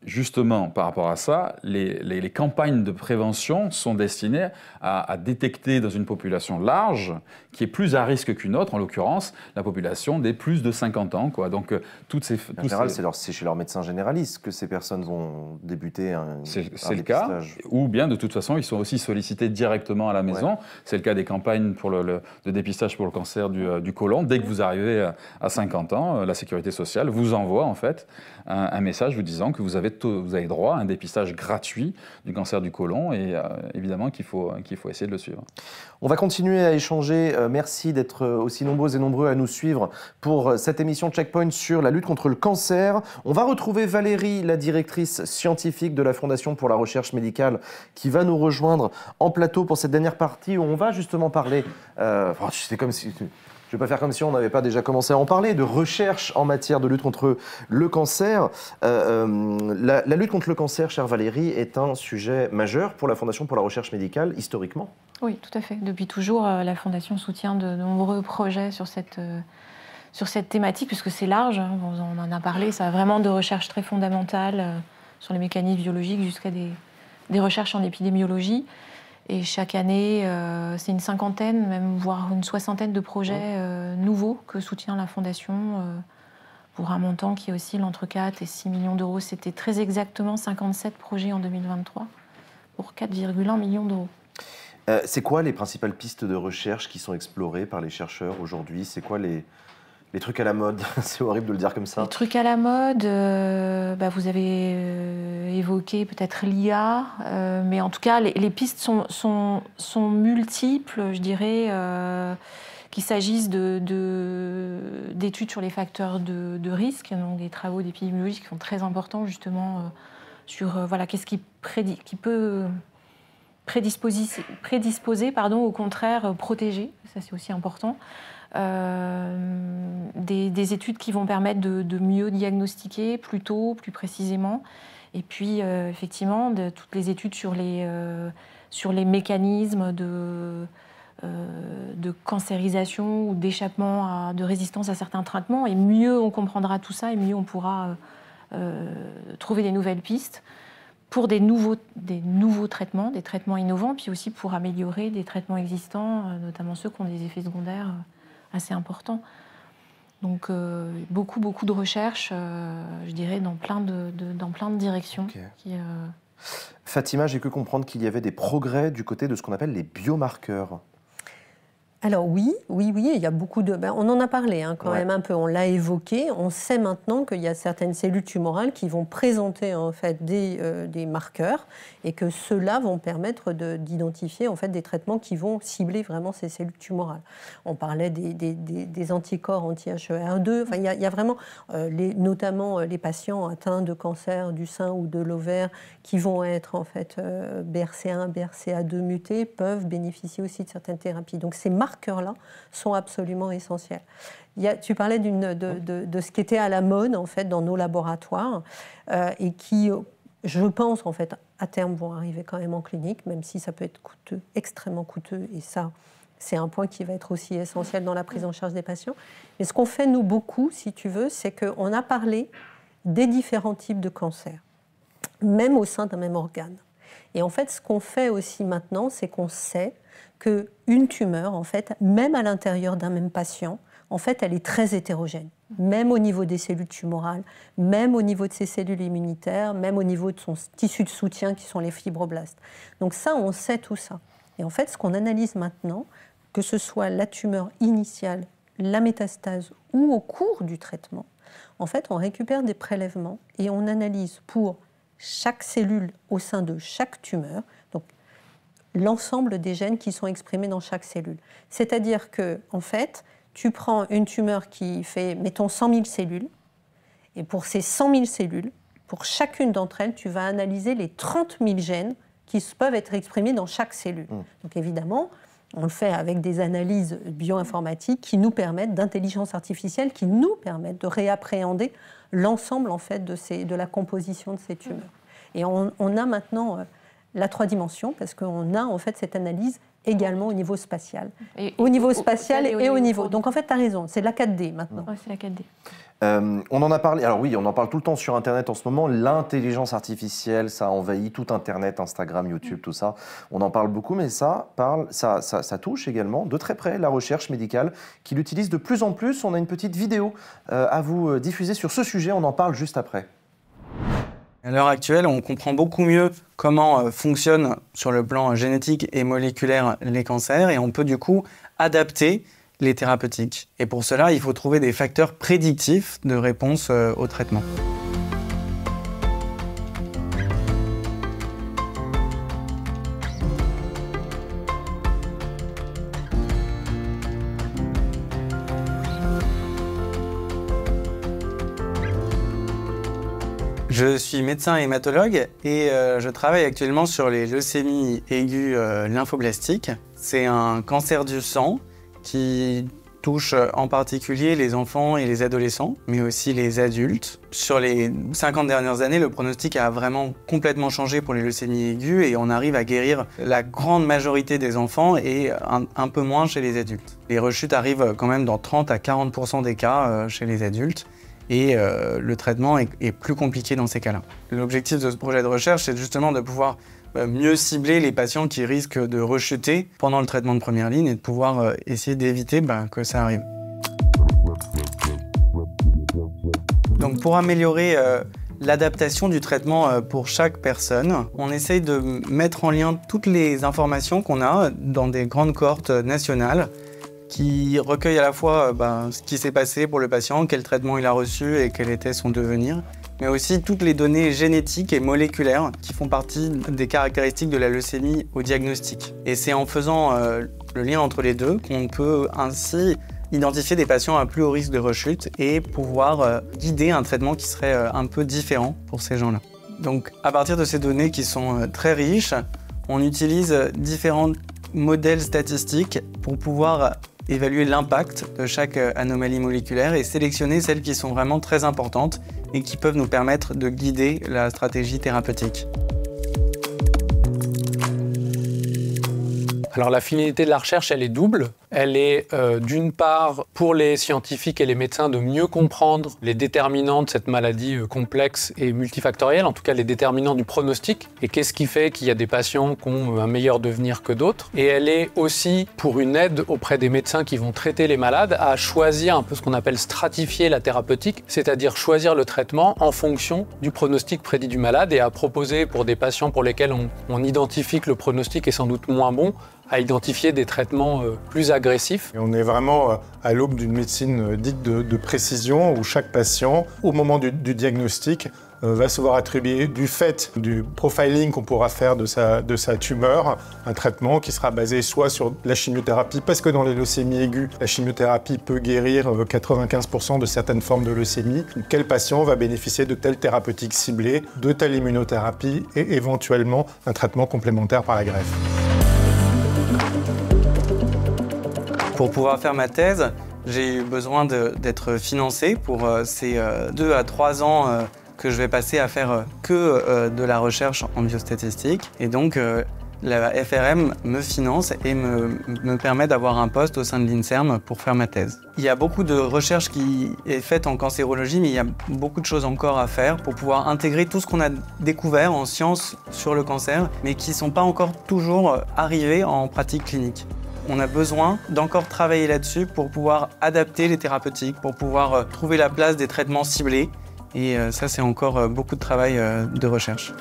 justement, par rapport à ça, les, campagnes de prévention sont destinées à, détecter dans une population large, qui est plus à risque qu'une autre, en l'occurrence, la population des plus de 50 ans. Donc, euh, toutes ces. En général, c'est chez leur médecin généraliste que ces personnes ont débuté un. C'est le cas. Ou bien, de toute façon, ils sont aussi sollicités directement à la maison. C'est le cas des campagnes pour de dépistage pour le cancer du, euh, du, côlon. Dès que vous arrivez euh, à 50 ans, la sécurité sociale vous envoie, en fait, un message vous disant que vous avez vous avez droit à un dépistage gratuit du cancer du côlon et euh, évidemment qu'il faut, qu'il faut essayer de le suivre. On va continuer à échanger. Euh, merci d'être euh, aussi nombreux et nombreux à nous suivre pour cette émission Checkpoint sur la lutte contre le cancer. On va retrouver Valérie, la directrice scientifique de la Fondation pour la recherche médicale, qui va nous rejoindre en plateau pour cette dernière partie où on va justement parler. Euh, oh, c'est comme si je ne vais pas faire comme si on n'avait pas déjà commencé à en parler, de recherche en matière de lutte contre le cancer. Euh, euh, la, lutte contre le cancer, chère Valérie, est un sujet majeur pour la Fondation pour la recherche médicale, historiquement. Oui, tout à fait. Depuis toujours, euh, la Fondation soutient de nombreux projets sur cette, sur cette thématique, puisque c'est large, hein, on en a parlé, ça a vraiment de recherches très fondamentales sur les mécanismes biologiques jusqu'à des recherches en épidémiologie. Et chaque année, euh, c'est une cinquantaine, même voire une soixantaine de projets euh, nouveaux que soutient la Fondation euh, pour un montant qui oscille entre 4 et 6 millions d'euros. C'était très exactement 57 projets en 2023 pour 4,1 millions d'euros. c'est quoi les principales pistes de recherche qui sont explorées par les chercheurs aujourd'hui C'est quoi les, les trucs à la mode, [LAUGHS] c'est horrible de le dire comme ça. Les trucs à la mode, euh, bah, vous avez euh, évoqué peut-être l'IA, euh, mais en tout cas, les, pistes sont, sont, sont, multiples, je dirais, qu'il s'agisse d'études de, sur les facteurs de, risque, donc des travaux d'épidémiologie qui sont très importants justement sur voilà, qu'est-ce qui, qui peut prédisposer, prédisposer pardon, au contraire protéger, ça c'est aussi important. Euh, des, études qui vont permettre de, mieux diagnostiquer plus tôt, plus précisément. Et puis, euh, effectivement, de, toutes les études sur les, euh, sur les mécanismes de, de cancérisation ou d'échappement, de résistance à certains traitements. Et mieux on comprendra tout ça et mieux on pourra trouver des nouvelles pistes pour des nouveaux, des nouveaux traitements, des traitements innovants, puis aussi pour améliorer des traitements existants, notamment ceux qui ont des effets secondaires assez important. Donc euh, beaucoup, beaucoup de recherches, euh, je dirais, dans plein de, dans plein de directions. Euh, Fatima, j'ai pu comprendre qu'il y avait des progrès du côté de ce qu'on appelle les biomarqueurs alors oui, oui, oui, il y a beaucoup de... Ben, on en a parlé hein, quand même un peu, on l'a évoqué. On sait maintenant qu'il y a certaines cellules tumorales qui vont présenter en fait des, euh, marqueurs et que ceux-là vont permettre d'identifier en fait des traitements qui vont cibler vraiment ces cellules tumorales. On parlait des, anticorps anti-HER2. il y, a, vraiment euh, les, notamment euh, les patients atteints de cancer du sein ou de l'ovaire qui vont être en fait BRCA1, BRCA2 mutés peuvent bénéficier aussi de certaines thérapies. Donc c'est marqueurs-là sont absolument essentiels. Il tu parlais de, de, ce qui était à la mode en fait dans nos laboratoires euh, et qui, euh, je pense en fait, à terme vont arriver quand même en clinique, même si ça peut être coûteux, extrêmement coûteux, et ça, c'est un point qui va être aussi essentiel dans la prise en charge des patients. Mais ce qu'on fait, nous, beaucoup, si tu veux, c'est qu'on a parlé des différents types de cancers, même au sein d'un même organe. Et en fait, ce qu'on fait aussi maintenant, c'est qu'on sait que une tumeur, en fait, même à l'intérieur d'un même patient, en fait, elle est très hétérogène, même au niveau des cellules tumorales, même au niveau de ses cellules immunitaires, même au niveau de son tissu de soutien qui sont les fibroblastes. Donc ça, on sait tout ça. Et en fait, ce qu'on analyse maintenant, que ce soit la tumeur initiale, la métastase ou au cours du traitement, en fait, on récupère des prélèvements et on analyse pour chaque cellule au sein de chaque tumeur l'ensemble des gènes qui sont exprimés dans chaque cellule. C'est-à-dire que, en fait, tu prends une tumeur qui fait, mettons, 100 000 cellules, et pour ces 100 000 cellules, pour chacune d'entre elles, tu vas analyser les 30 000 gènes qui peuvent être exprimés dans chaque cellule. Mmh. Donc évidemment, on le fait avec des analyses bioinformatiques qui nous permettent, d'intelligence artificielle, qui nous permettent de réappréhender l'ensemble en fait de, la composition de ces tumeurs. Mmh. Et on a maintenant euh, la trois dimensions, parce qu'on a en fait cette analyse également au niveau spatial. au niveau spatial et, au, niveau. Donc en fait, tu as raison, c'est de la 4D maintenant. Ouais, c'est la 4D. Euh, on en a parlé, alors oui, on en parle tout le temps sur Internet en ce moment. L'intelligence artificielle, ça envahit tout Internet, Instagram, YouTube, tout ça. On en parle beaucoup, mais ça, parle, ça, ça, touche également de très près la recherche médicale qui l'utilise de plus en plus. On a une petite vidéo euh, à vous euh, diffuser sur ce sujet, on en parle juste après. À l'heure actuelle, on comprend beaucoup mieux comment euh, fonctionnent sur le plan euh, génétique et moléculaire les cancers et on peut du coup adapter les thérapeutiques. Et pour cela, il faut trouver des facteurs prédictifs de réponse euh, au traitement. Je suis médecin hématologue et euh, je travaille actuellement sur les leucémies aiguës euh, lymphoblastiques. C'est un cancer du sang qui touche euh, en particulier les enfants et les adolescents, mais aussi les adultes. Sur les 50 dernières années, le pronostic a vraiment complètement changé pour les leucémies aiguës et on arrive à guérir la grande majorité des enfants et un, peu moins chez les adultes. Les rechutes arrivent quand même dans 30 à 40 des cas chez les adultes et euh, le traitement est, plus compliqué dans ces cas-là. L'objectif de ce projet de recherche, c'est justement de pouvoir euh, mieux cibler les patients qui risquent de rechuter pendant le traitement de première ligne et de pouvoir euh, essayer d'éviter bah, que ça arrive. Donc pour améliorer l'adaptation du traitement pour chaque personne. On essaye de mettre en lien toutes les informations qu'on a dans des grandes cohortes nationales qui recueille à la fois euh, ben, ce qui s'est passé pour le patient, quel traitement il a reçu et quel était son devenir, mais aussi toutes les données génétiques et moléculaires qui font partie des caractéristiques de la leucémie au diagnostic. Et c'est en faisant euh, le lien entre les deux qu'on peut ainsi identifier des patients à plus haut risque de rechute et pouvoir euh, guider un traitement qui serait un peu différent pour ces gens-là. Donc à partir de ces données qui sont très riches, on utilise différents modèles statistiques pour pouvoir évaluer l'impact de chaque euh, anomalie moléculaire et sélectionner celles qui sont vraiment très importantes et qui peuvent nous permettre de guider la stratégie thérapeutique. Alors la finalité de la recherche, elle est double. Elle est euh, d'une part pour les scientifiques et les médecins de mieux comprendre les déterminants de cette maladie euh, complexe et multifactorielle, en tout cas les déterminants du pronostic, et qu'est-ce qui fait qu'il y a des patients qui ont euh, un meilleur devenir que d'autres. Et elle est aussi pour une aide auprès des médecins qui vont traiter les malades à choisir un peu ce qu'on appelle stratifier la thérapeutique, c'est-à-dire choisir le traitement en fonction du pronostic prédit du malade et à proposer pour des patients pour lesquels on, identifie que le pronostic est sans doute moins bon, à identifier des traitements plus plus on est vraiment euh, à l'aube d'une médecine euh, dite de, précision où chaque patient, au moment du, diagnostic, euh, va se voir attribuer, du fait du profiling qu'on pourra faire de sa, de sa tumeur, un traitement qui sera basé soit sur la chimiothérapie, parce que dans les leucémies aiguës, la chimiothérapie peut guérir 95% de certaines formes de leucémie. Quel patient va bénéficier de telle thérapeutique ciblée, de telle immunothérapie et éventuellement un traitement complémentaire par la greffe. Pour pouvoir faire ma thèse, j'ai eu besoin d'être financé pour euh, ces euh, deux à trois ans euh, que je vais passer à faire que de la recherche en biostatistique. Et donc, la FRM me finance et me, permet d'avoir un poste au sein de l'INSERM pour faire ma thèse. Il y a beaucoup de recherche qui est faite en cancérologie, mais il y a beaucoup de choses encore à faire pour pouvoir intégrer tout ce qu'on a découvert en sciences sur le cancer, mais qui ne sont pas encore toujours arrivées en pratique clinique. On a besoin d'encore travailler là-dessus pour pouvoir adapter les thérapeutiques, pour pouvoir euh, trouver la place des traitements ciblés. Et euh, ça, c'est encore euh, beaucoup de travail de recherche.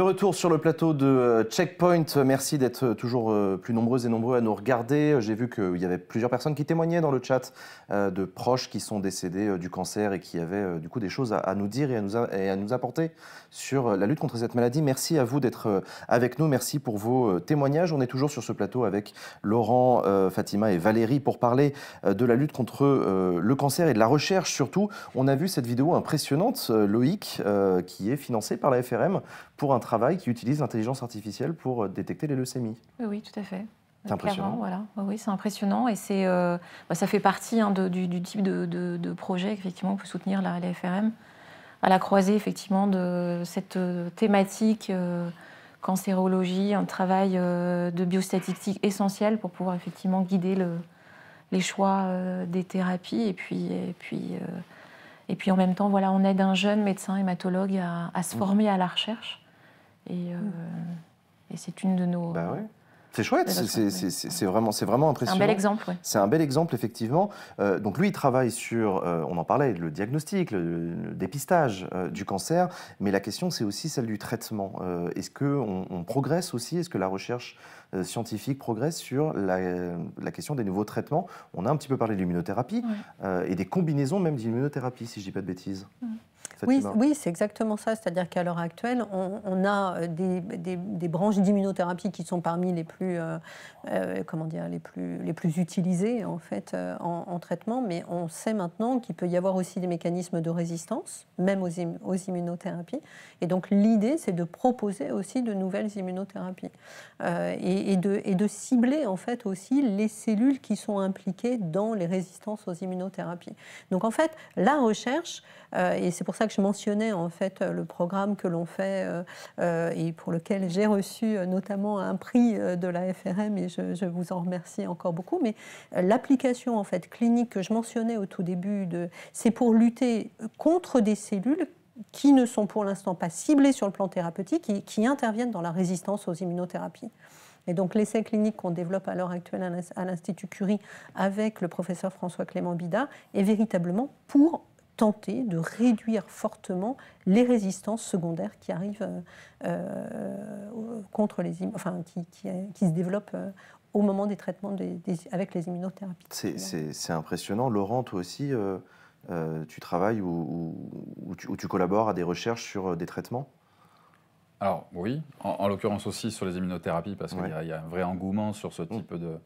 De retour sur le plateau de euh, Checkpoint, merci d'être euh, toujours euh, plus nombreuses et nombreux à nous regarder. J'ai vu qu'il y avait plusieurs personnes qui témoignaient dans le chat de proches qui sont décédés du cancer et qui avaient du coup des choses à nous dire et à nous, à nous apporter sur la lutte contre cette maladie. Merci à vous d'être avec nous, merci pour vos témoignages. On est toujours sur ce plateau avec Laurent, Fatima et Valérie pour parler de la lutte contre le cancer et de la recherche surtout. On a vu cette vidéo impressionnante, Loïc, qui est financée par la FRM pour un travail qui utilise l'intelligence artificielle pour euh, détecter les leucémies. Oui, oui tout à fait. C'est impressionnant. Voilà. Oui, c'est impressionnant et c'est, euh, bah, ça fait partie hein, du, type de, projet effectivement peut soutenir la, la, FRM à la croisée effectivement de cette euh, thématique cancérologie, un travail de biostatistique essentiel pour pouvoir effectivement guider le, les choix des thérapies et puis, et puis, et puis en même temps voilà, on aide un jeune médecin hématologue à se mmh. former à la recherche et, euh, hmm. et c'est une de nos. Bah C'est chouette, c'est vraiment, vraiment impressionnant. C'est un bel exemple. Oui. C'est un bel exemple, effectivement. Euh, donc lui, il travaille sur, euh, on en parlait, le diagnostic, le, dépistage du cancer, mais la question, c'est aussi celle du traitement. Est-ce qu'on on progresse aussi Est-ce que la recherche scientifique progresse sur la, question des nouveaux traitements On a un petit peu parlé de l'immunothérapie et des combinaisons même d'immunothérapie, si je ne dis pas de bêtises. Hmm. Oui, oui c'est exactement ça. C'est-à-dire qu'à l'heure actuelle, on, a euh, des, branches d'immunothérapie qui sont parmi les plus, euh, euh, comment dire, les plus, les plus utilisées en fait en, traitement, mais on sait maintenant qu'il peut y avoir aussi des mécanismes de résistance, même aux, immunothérapies. Et donc l'idée, c'est de proposer aussi de nouvelles immunothérapies et, et, de, et de cibler en fait aussi les cellules qui sont impliquées dans les résistances aux immunothérapies. Donc en fait, la recherche, et c'est pour ça que je mentionnais en fait euh, le programme que l'on fait euh, euh, et pour lequel j'ai reçu notamment un prix de la FRM et je, vous en remercie encore beaucoup. Mais l'application en fait clinique que je mentionnais au tout début, c'est pour lutter contre des cellules qui ne sont pour l'instant pas ciblées sur le plan thérapeutique et qui interviennent dans la résistance aux immunothérapies. Et donc l'essai clinique qu'on développe à l'heure actuelle à l'Institut Curie avec le professeur François Clément Bida est véritablement pour tenter de réduire fortement les résistances secondaires qui arrivent euh, euh, contre les enfin qui, qui, euh, qui se développent au moment des traitements avec les immunothérapies. C'est impressionnant. Laurent, toi aussi, tu travailles ou, tu, collabores à des recherches sur des traitements Alors oui, en, l'occurrence aussi sur les immunothérapies, parce qu'il y, a un vrai engouement sur ce type de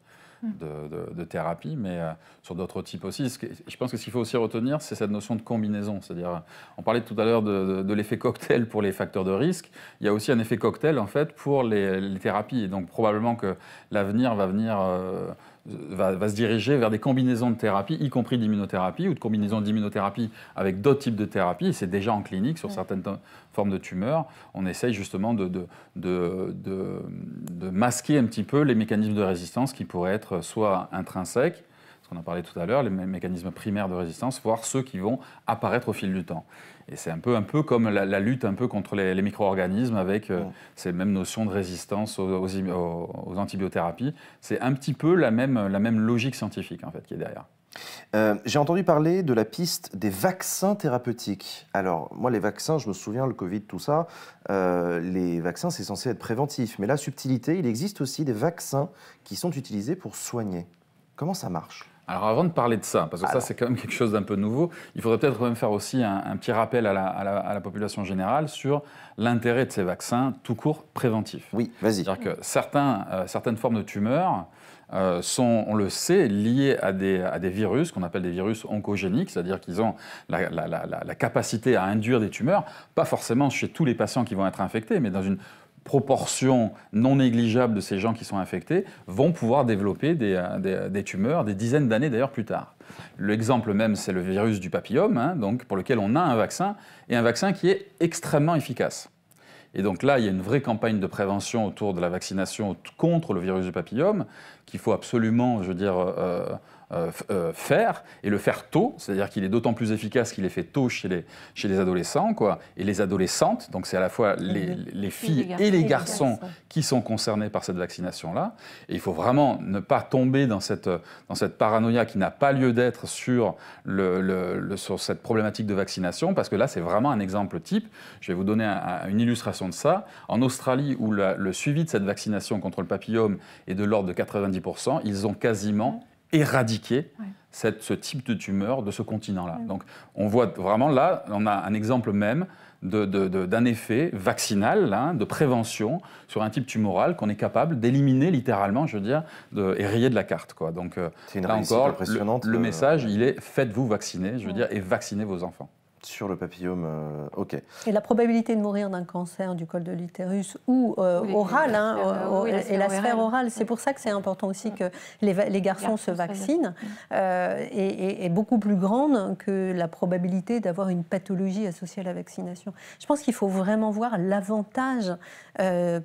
Mm. de, thérapie, mais euh, sur d'autres types aussi. je pense que ce qu'il faut aussi retenir, c'est cette notion de combinaison. C'est-à-dire, on parlait tout à l'heure de, l'effet cocktail pour les facteurs de risque. Il y a aussi un effet cocktail, en fait, pour les, thérapies. donc, probablement que l'avenir va venir... Euh, va, se diriger vers des combinaisons de thérapies, y compris d'immunothérapie, ou de combinaisons d'immunothérapie avec d'autres types de thérapies. C'est déjà en clinique sur certaines formes de tumeurs. On essaye justement de, de, masquer un petit peu les mécanismes de résistance qui pourraient être soit intrinsèques, ce qu'on a parlé tout à l'heure, les mécanismes primaires de résistance, voire ceux qui vont apparaître au fil du temps. Et c'est un peu, un peu comme la, lutte un peu contre les, micro-organismes avec euh, ces mêmes notions de résistance aux, aux, antibiothérapies. C'est un petit peu la même, la même logique scientifique en fait qui est derrière. Euh, j'ai entendu parler de la piste des vaccins thérapeutiques. Alors, moi, les vaccins, je me souviens, le Covid, tout ça, euh, les vaccins, c'est censé être préventif. Mais la subtilité, il existe aussi des vaccins qui sont utilisés pour soigner. Comment ça marche alors avant de parler de ça, parce que ça c'est quand même quelque chose d'un peu nouveau, il faudrait peut-être même faire aussi un, petit rappel à la, population générale sur l'intérêt de ces vaccins tout court préventifs. Oui, vas-y. C'est-à-dire que certains, euh, certaines formes de tumeurs euh, sont, on le sait, liées à des, à des virus qu'on appelle des virus oncogéniques, c'est-à-dire qu'ils ont la capacité à induire des tumeurs, pas forcément chez tous les patients qui vont être infectés, mais dans une proportion non négligeable de ces gens qui sont infectés vont pouvoir développer euh, euh, des, tumeurs des dizaines d'années d'ailleurs plus tard. L'exemple même, c'est le virus du papillome, hein, donc, pour lequel on a un vaccin, et un vaccin qui est extrêmement efficace. Et donc là, il y a une vraie campagne de prévention autour de la vaccination contre le virus du papillome, qu'il faut absolument, je veux dire, euh, euh, euh, faire, et le faire tôt, c'est-à-dire qu'il est d'autant plus efficace qu'il est fait tôt chez les, chez les adolescents, quoi, et les adolescentes, donc c'est à la fois les, filles et les, garçons qui sont concernés par cette vaccination-là. Et il faut vraiment ne pas tomber dans cette, dans cette paranoïa qui n'a pas lieu d'être sur, le, sur cette problématique de vaccination, parce que là, c'est vraiment un exemple type. Je vais vous donner une illustration de ça. En Australie, où le suivi de cette vaccination contre le papillome est de l'ordre de 90%, ils ont quasiment éradiquer ce type de tumeur de ce continent-là. Donc on voit vraiment là, on a un exemple même d'un de, effet vaccinal, hein, de prévention sur un type tumoral qu'on est capable d'éliminer littéralement, je veux dire, et rayer de la carte. Quoi. Donc euh, c'est là encore, impressionnante, le, euh, message, il est faites-vous vacciner, je veux dire, et vaccinez vos enfants. Sur le papillome, euh, ok. Et la probabilité de mourir d'un cancer du col de l'utérus ou euh, oral, hein, euh, et la sphère orale, c'est pour ça que c'est important aussi que les, garçons se vaccinent, et, est beaucoup plus grande que la probabilité d'avoir une pathologie associée à la vaccination. Je pense qu'il faut vraiment voir l'avantage,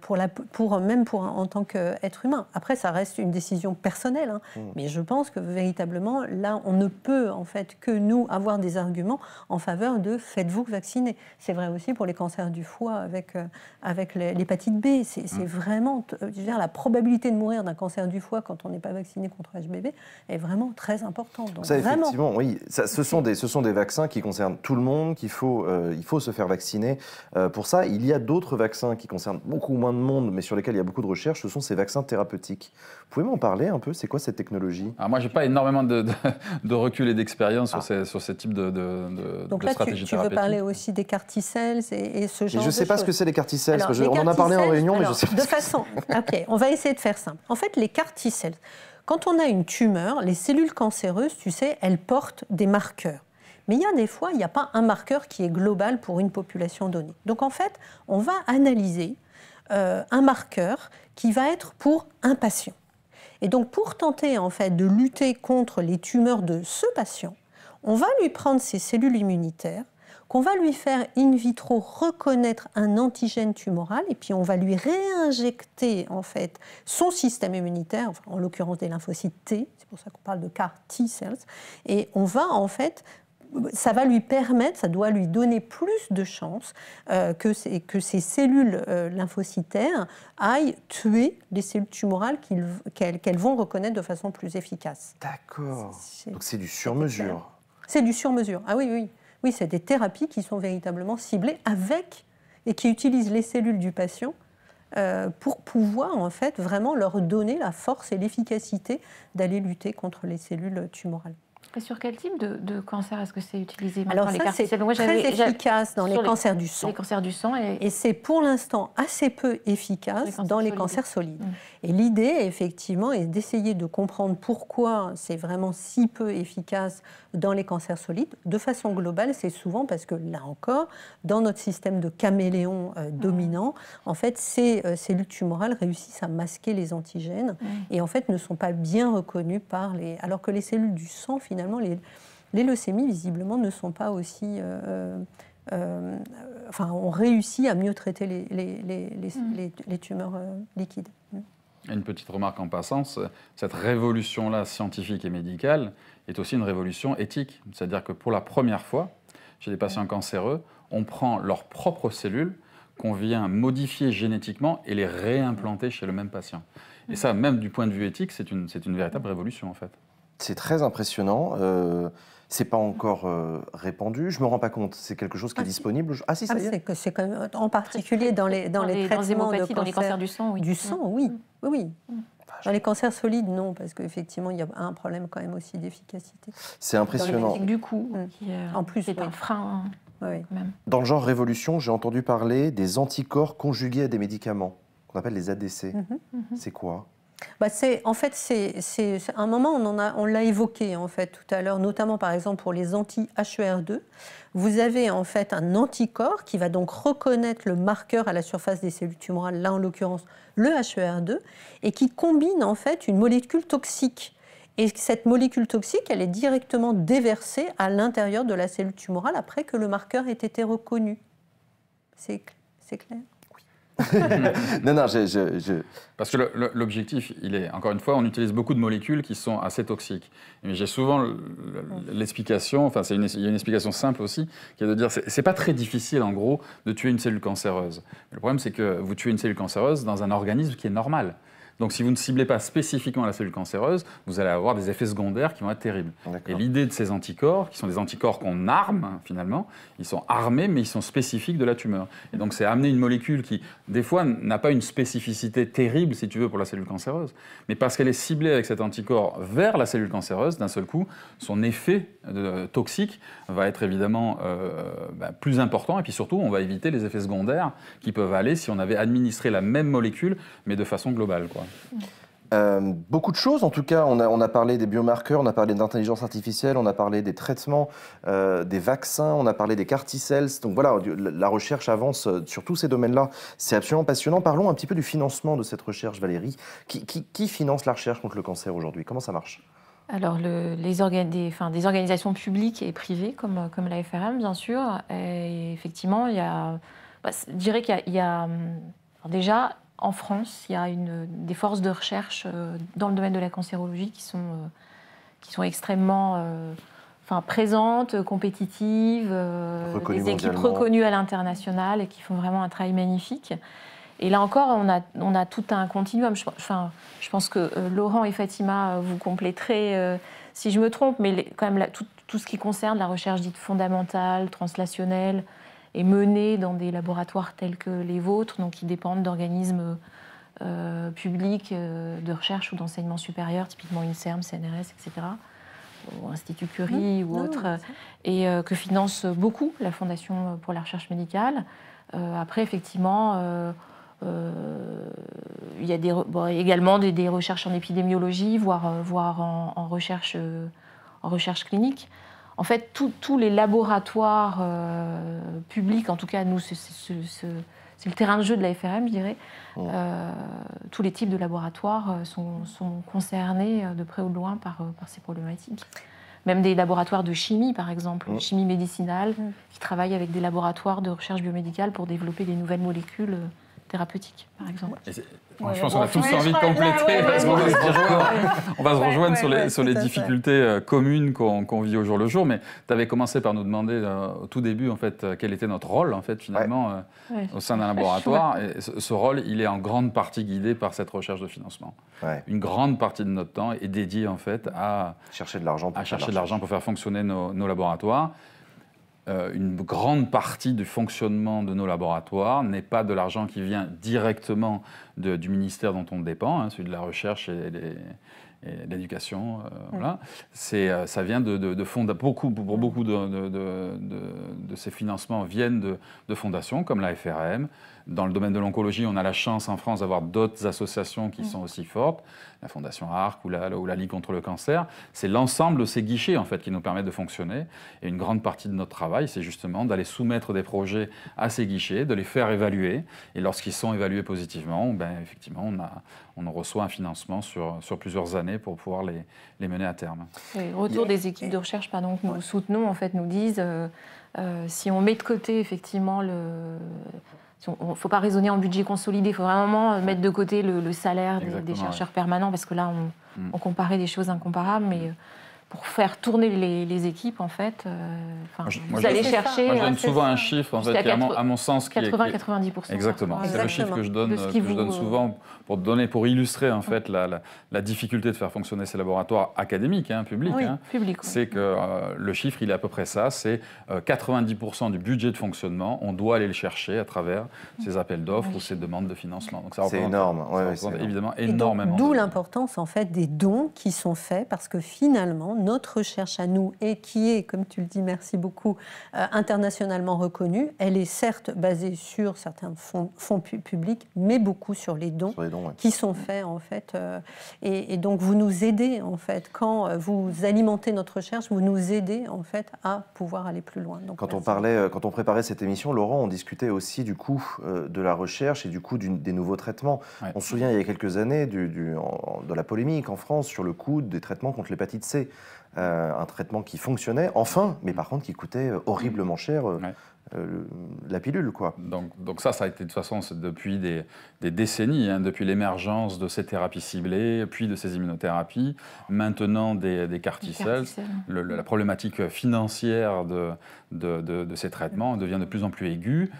pour la, pour, même pour, en tant qu'être humain. Après, ça reste une décision personnelle, hein, mm. mais je pense que véritablement, là, on ne peut en fait que nous avoir des arguments en faveur de faites-vous vacciner. C'est vrai aussi pour les cancers du foie avec, euh, avec l'hépatite B. C'est mm. vraiment, euh, je veux dire, la probabilité de mourir d'un cancer du foie quand on n'est pas vacciné contre HBV est vraiment très importante. Donc, effectivement, oui. Ça, ce, sont des, ce sont des vaccins qui concernent tout le monde, qu'il faut, euh, il faut se faire vacciner. pour ça, il y a d'autres vaccins qui concernent beaucoup moins de monde, mais sur lesquels il y a beaucoup de recherches, ce sont ces vaccins thérapeutiques. Vous pouvez m'en parler un peu C'est quoi cette technologie Alors moi, j'ai pas énormément de, recul et d'expérience sur, ah. sur ce type de, de Donc tu, veux parler aussi des carticelles et, ce genre de choses ?– Je ne sais pas ce que c'est les carticelles. on en a parlé en réunion, mais je sais pas. De façon, ok, on va essayer de faire simple. En fait, les carticelles, quand on a une tumeur, les cellules cancéreuses, tu sais, elles portent des marqueurs. Mais il y a des fois, il n'y a pas un marqueur qui est global pour une population donnée. Donc en fait, on va analyser euh, un marqueur qui va être pour un patient. Et donc pour tenter en fait de lutter contre les tumeurs de ce patient, on va lui prendre ses cellules immunitaires, qu'on va lui faire in vitro reconnaître un antigène tumoral et puis on va lui réinjecter en fait son système immunitaire, en l'occurrence des lymphocytes T, c'est pour ça qu'on parle de CAR T cells, et on va en fait ça va lui permettre, ça doit lui donner plus de chances euh, que, ces, cellules euh, lymphocytaires aillent tuer les cellules tumorales qu'elles vont reconnaître de façon plus efficace. D'accord. Donc c'est du sur-mesure. C'est du sur-mesure. Ah oui, oui, oui, c'est des thérapies qui sont véritablement ciblées avec et qui utilisent les cellules du patient euh, pour pouvoir en fait vraiment leur donner la force et l'efficacité d'aller lutter contre les cellules tumorales. Et sur quel type de, cancer est-ce que c'est utilisé Alors c'est très efficace dans les cancers du sang. Les du sang et, c'est pour l'instant assez peu efficace dans les cancers solides. Mmh. Et l'idée, effectivement, est d'essayer de comprendre pourquoi c'est vraiment si peu efficace dans les cancers solides. De façon globale, c'est souvent parce que, là encore, dans notre système de caméléon euh, mmh. dominant, en fait, ces euh, cellules tumorales réussissent à masquer les antigènes mmh. et, en fait, ne sont pas bien reconnues par les... Alors que les cellules du sang, finalement, les, leucémies, visiblement, ne sont pas aussi... Euh, enfin, on réussit à mieux traiter les, mmh. tumeurs liquides. Une petite remarque en passant, cette révolution-là scientifique et médicale est aussi une révolution éthique. C'est-à-dire que pour la première fois, chez des patients cancéreux, on prend leurs propres cellules qu'on vient modifier génétiquement et les réimplanter chez le même patient. Et ça, même du point de vue éthique, c'est une, une véritable révolution en fait. C'est très impressionnant. Euh, c'est pas encore euh, répandu. Je me rends pas compte. C'est quelque chose qui est disponible. Ah si, ah, ah, cest en particulier dans les dans, les, traitements de dans les cancers du sang, oui. Du sang, oui, mm. oui, mm. Dans les cancers solides, non, parce qu'effectivement, il y a un problème quand même aussi d'efficacité. C'est impressionnant. du coup, mm. euh, en plus, c'est un frein. Hein, même. Dans le genre révolution, j'ai entendu parler des anticorps conjugués à des médicaments qu'on appelle les ADC. Mm-hmm. Mm-hmm. C'est quoi bah, en fait, c'est un moment, on l'a évoqué fait tout à l'heure, notamment par exemple pour les anti-HER2. Vous avez en fait un anticorps qui va donc reconnaître le marqueur à la surface des cellules tumorales, là en l'occurrence le HER2, et qui combine en fait une molécule toxique. Et cette molécule toxique, elle est directement déversée à l'intérieur de la cellule tumorale après que le marqueur ait été reconnu. C'est clair [LAUGHS] non, non, je... Parce que l'objectif, il est, encore une fois, on utilise beaucoup de molécules qui sont assez toxiques. Mais j'ai souvent l'explication, enfin, une, il y a une explication simple aussi, qui est de dire, c'est pas très difficile, en gros, de tuer une cellule cancéreuse. le problème, c'est que vous tuez une cellule cancéreuse dans un organisme qui est normal. Donc si vous ne ciblez pas spécifiquement la cellule cancéreuse, vous allez avoir des effets secondaires qui vont être terribles. Et l'idée de ces anticorps, qui sont des anticorps qu'on arme hein, finalement, ils sont armés mais ils sont spécifiques de la tumeur. Et donc c'est amener une molécule qui, des fois, n'a pas une spécificité terrible, si tu veux, pour la cellule cancéreuse, mais parce qu'elle est ciblée avec cet anticorps vers la cellule cancéreuse, d'un seul coup, son effet euh, toxique va être évidemment euh, bah, plus important. Et puis surtout, on va éviter les effets secondaires qui peuvent aller si on avait administré la même molécule, mais de façon globale. Quoi. Euh, beaucoup de choses, en tout cas, on a, on a parlé des biomarqueurs, on a parlé d'intelligence artificielle, on a parlé des traitements, euh, des vaccins, on a parlé des carticelles. Donc voilà, la recherche avance euh, sur tous ces domaines-là. C'est absolument passionnant. Parlons un petit peu du financement de cette recherche, Valérie. Qui, finance la recherche contre le cancer aujourd'hui Comment ça marche alors, les des, des, organisations publiques et privées, comme, comme la FRM, bien sûr. Et effectivement, il y a, bah, je dirais qu'il y a, hum, déjà en France, il y a des forces de recherche euh, dans le domaine de la cancérologie qui sont, euh, qui sont extrêmement euh, enfin, présentes, compétitives, des équipes reconnues à l'international et qui font vraiment un travail magnifique. Et là encore, on a, tout un continuum. Je, enfin, je pense que Laurent et Fatima vous compléteraient, si je me trompe, mais quand même tout, ce qui concerne la recherche dite fondamentale, translationnelle, est menée dans des laboratoires tels que les vôtres, donc qui dépendent d'organismes euh, publics euh, de recherche ou d'enseignement supérieur, typiquement INSERM, CNRS, etc., ou Institut Curie mmh. ou autres, autre, et euh, que finance beaucoup la Fondation pour la recherche médicale. après, effectivement, il y a également des, recherches en épidémiologie, voire, en recherche clinique en fait, tous les laboratoires euh, publics, en tout cas, nous, c'est le terrain de jeu de la FRM, je dirais. Euh, tous les types de laboratoires euh, sont, concernés de près ou de loin par, ces problématiques. Même des laboratoires de chimie, par exemple, chimie médicinale, qui travaillent avec des laboratoires de recherche biomédicale pour développer des nouvelles molécules thérapeutique, par exemple. je pense qu'on a tous envie de compléter parce qu'on va se rejoindre, on va rejoindre sur les, difficultés euh, communes qu'on vit au jour le jour. Mais tu avais commencé par nous demander euh, au tout début en fait euh, quel était notre rôle en fait finalement au sein d'un laboratoire. ce, rôle, il est en grande partie guidé par cette recherche de financement. Une grande partie de notre temps est dédiée en fait à chercher de l'argent, pour faire fonctionner nos laboratoires. Euh, une grande partie du fonctionnement de nos laboratoires n'est pas de l'argent qui vient directement du ministère dont on dépend, hein, celui de la recherche et de l'éducation, euh, voilà. Euh, ça vient de, beaucoup, pour beaucoup de, ces financements viennent de, fondations comme la FRM, dans le domaine de l'oncologie, on a la chance en France d'avoir d'autres associations qui sont aussi fortes, la Fondation ARC ou la, Ligue contre le cancer. C'est l'ensemble de ces guichets en fait qui nous permettent de fonctionner. Et une grande partie de notre travail, c'est justement d'aller soumettre des projets à ces guichets, de les faire évaluer. Et lorsqu'ils sont évalués positivement, ben, effectivement, on, on reçoit un financement sur, sur plusieurs années pour pouvoir les, mener à terme. Oui, retour des équipes de recherche pardon, que nous soutenons, en fait, nous disent euh, euh, si on met de côté effectivement le, il ne faut pas raisonner en budget consolidé, il faut vraiment euh, mettre de côté le, salaire des, chercheurs permanents, parce que là, on, mm. on comparait des choses incomparables, mais mm. euh, pour faire tourner les, équipes, en fait. Euh, vous allez chercher. Moi, je donne euh, souvent un chiffre, en fait, à, mon sens. 80-90%. Exactement. Ah, c'est le chiffre que je donne, euh, donne souvent pour donner, pour illustrer, en fait, la, difficulté de faire fonctionner ces laboratoires académiques, hein, publics. Hein. public, C'est que le chiffre, il est à peu près ça. C'est 90% du budget de fonctionnement, on doit aller le chercher à travers ces appels d'offres ou ces demandes de financement. Donc, ça C'est énorme. évidemment énormément. D'où l'importance, en fait, des dons qui sont faits parce que finalement, notre recherche à nous, et qui est, comme tu le dis, merci beaucoup, euh, internationalement reconnue, elle est certes basée sur certains fonds, publics, mais beaucoup sur les dons, qui sont faits, en fait. Euh, et, donc, vous nous aidez, en fait, quand euh, vous alimentez notre recherche, vous nous aidez, en fait, à pouvoir aller plus loin. quand on parlait, quand on préparait cette émission, Laurent, on discutait aussi du coût de la recherche et du coût des nouveaux traitements. On se souvient, il y a quelques années, du, de la polémique en France sur le coût des traitements contre l'hépatite C. Euh, un traitement qui fonctionnait enfin, mais mm. par contre qui coûtait euh, horriblement mm. cher. Euh, la pilule. Quoi. Donc, ça, ça a été de toute façon depuis des, décennies, hein, depuis l'émergence de ces thérapies ciblées, puis de ces immunothérapies, maintenant des, des carticelles. la problématique financière de, ces traitements devient de plus en plus aiguë,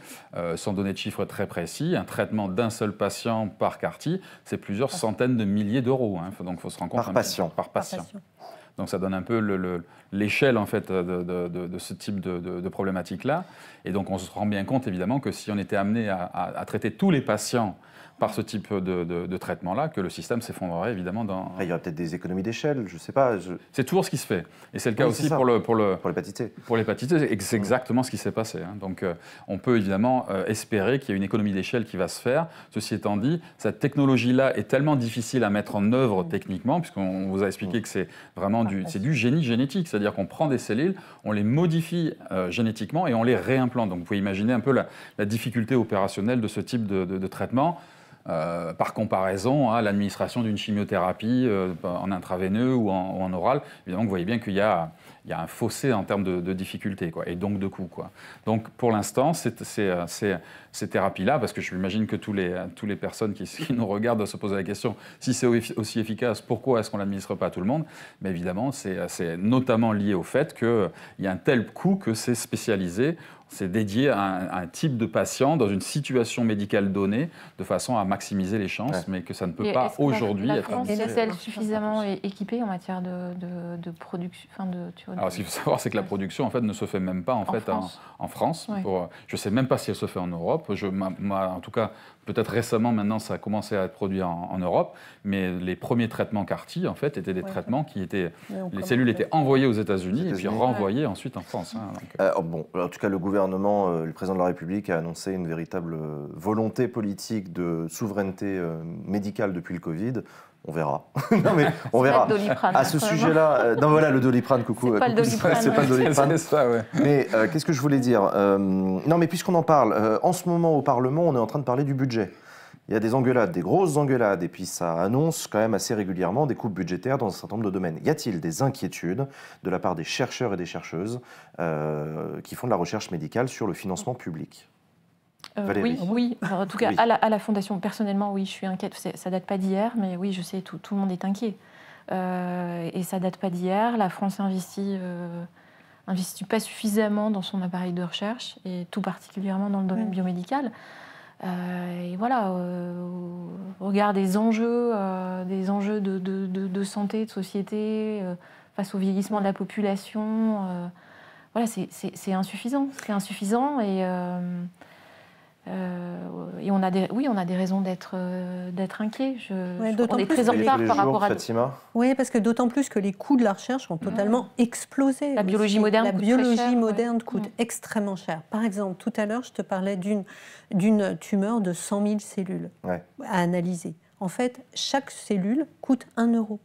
sans donner de chiffres très précis. Un traitement d'un seul patient par quartier, c'est plusieurs centaines de milliers d'euros. Hein. donc il faut se rendre compte... Par patient. Par patient. Donc ça donne un peu l'échelle en fait de, ce type de, problématique-là. Et donc on se rend bien compte évidemment que si on était amené à, traiter tous les patients par ce type de, traitement-là que le système s'effondrerait évidemment dans... il y aurait peut-être des économies d'échelle, je ne sais pas. C'est toujours ce qui se fait. Et c'est le cas aussi pour, le, pour, pour l'hépatite Pour l'hépatite c'est exactement ce qui s'est passé. Hein. Donc euh, on peut évidemment euh, espérer qu'il y a une économie d'échelle qui va se faire. Ceci étant dit, cette technologie-là est tellement difficile à mettre en œuvre techniquement, puisqu'on vous a expliqué mm. que c'est vraiment c'est du génie génétique, c'est-à-dire qu'on prend des cellules, on les modifie euh, génétiquement et on les réimplante. Donc vous pouvez imaginer un peu la, difficulté opérationnelle de ce type de, traitement. Euh, par comparaison à l'administration d'une chimiothérapie euh, en intraveineux ou en, oral, évidemment, vous voyez bien qu'il y, a, un fossé en termes de, de difficultés et donc de coûts. Donc pour l'instant, c'est ces thérapies-là, parce que je m'imagine que tous les, toutes les personnes qui, nous regardent doivent se poser la question, si c'est aussi efficace, pourquoi est-ce qu'on ne l'administre pas à tout le monde Mais évidemment, c'est notamment lié au fait qu'il y a un tel coût que c'est spécialisé c'est dédié à un, type de patient dans une situation médicale donnée, de façon à maximiser les chances, mais que ça ne peut pas aujourd'hui être. La est suffisamment équipée en matière de, de, production de, Alors, ce qu'il faut savoir, c'est que la production en fait ne se fait même pas en, fait France. En, France. je ne sais même pas si elle se fait en Europe en tout cas, peut-être récemment maintenant, ça a commencé à être produit en, Europe, mais les premiers traitements car en fait, étaient des traitements qui étaient. Les cellules étaient envoyées aux États-Unis et puis renvoyées ensuite en France. Hein, euh. Euh, bon, en tout cas, le gouvernement, euh, le président de la République a annoncé une véritable volonté politique de souveraineté médicale depuis le Covid. On verra. [LAUGHS] on verra. À ce sujet-là, euh, non voilà le doliprane, coucou. C'est pas, le doliprane. Mais qu'est-ce que je voulais dire euh, Non mais puisqu'on en parle, euh, en ce moment au Parlement, on est en train de parler du budget. Il y a des engueulades, des grosses engueulades, et puis ça annonce quand même assez régulièrement des coupes budgétaires dans un certain nombre de domaines. Y a-t-il des inquiétudes de la part des chercheurs et des chercheuses qui font de la recherche médicale sur le financement public euh, oui, oui. en tout cas, à, la, Fondation, personnellement, oui, je suis inquiète. Ça date pas d'hier, mais oui, je sais, tout, tout le monde est inquiet. Euh, et ça date pas d'hier. La France investit, euh, investit pas suffisamment dans son appareil de recherche, et tout particulièrement dans le domaine biomédical. et voilà, au regard des enjeux, des enjeux de, de, santé, de société, face au vieillissement de la population, voilà, c'est insuffisant. C'est insuffisant et euh, et on a oui, on a des raisons d'être euh, d'être inquiet. on est très par rapport à. Oui, parce que d'autant plus que les coûts de la recherche ont mm. totalement explosé. La biologie moderne. La coûte biologie moderne coûte mm. extrêmement cher. Par exemple, tout à l'heure, je te parlais d'une d'une tumeur de 100 000 cellules à analyser. En fait, chaque cellule coûte 1 euro.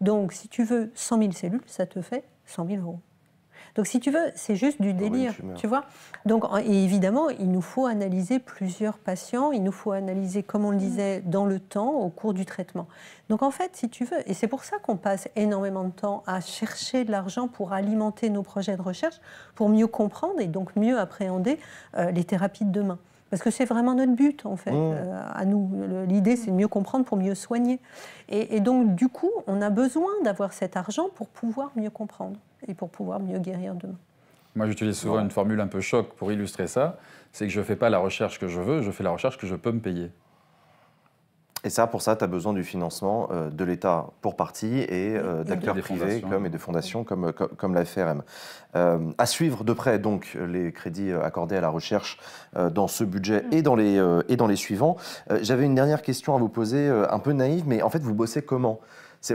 Donc, si tu veux 100 000 cellules, ça te fait 100 000 euros. Donc si tu veux, c'est juste du ah délire, tu vois. Donc évidemment, il nous faut analyser plusieurs patients, il nous faut analyser, comme on le mm. disait, dans le temps, au cours du traitement. Donc en fait, si tu veux, et c'est pour ça qu'on passe énormément de temps à chercher de l'argent pour alimenter nos projets de recherche, pour mieux comprendre et donc mieux appréhender euh, les thérapies de demain. Parce que c'est vraiment notre but, en fait, mmh. euh, à nous. L'idée, c'est de mieux comprendre pour mieux soigner. Et, donc, du coup, on a besoin d'avoir cet argent pour pouvoir mieux comprendre et pour pouvoir mieux guérir demain. Moi, j'utilise souvent une formule un peu choc pour illustrer ça. C'est que je ne fais pas la recherche que je veux, je fais la recherche que je peux me payer. Et ça, pour ça, tu as besoin du financement euh, de l'État pour partie et euh, d'acteurs privés et de fondations comme, euh, comme, la FRM. à suivre de près, donc, les crédits accordés à la recherche dans ce budget et dans les, et dans les suivants. J'avais une dernière question à vous poser, un peu naïve, mais en fait, vous bossez comment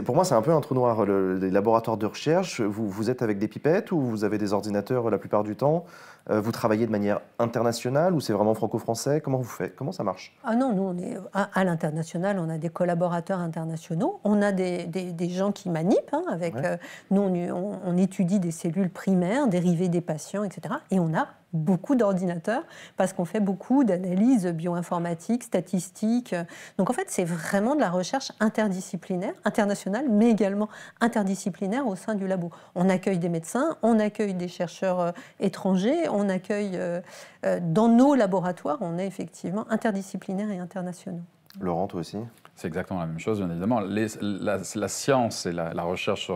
pour moi, c'est un peu un trou noir. les laboratoires de recherche, vous, vous êtes avec des pipettes ou vous avez des ordinateurs la plupart du temps euh, vous travaillez de manière internationale ou c'est vraiment franco-français Comment vous faites Comment ça marche Ah non, nous, à, l'international, on a des collaborateurs internationaux, on a des, gens qui manipent. Hein, avec, euh, nous, on, on, étudie des cellules primaires dérivées des patients, etc. Et on a beaucoup d'ordinateurs parce qu'on fait beaucoup d'analyses bioinformatiques, statistiques. Donc en fait, c'est vraiment de la recherche interdisciplinaire, internationale, mais également interdisciplinaire au sein du labo. On accueille des médecins, on accueille des chercheurs euh, étrangers, on accueille euh, euh, dans nos laboratoires, on est effectivement interdisciplinaire et internationaux. Laurent, toi aussi C'est exactement la même chose, bien évidemment. la, science et la, recherche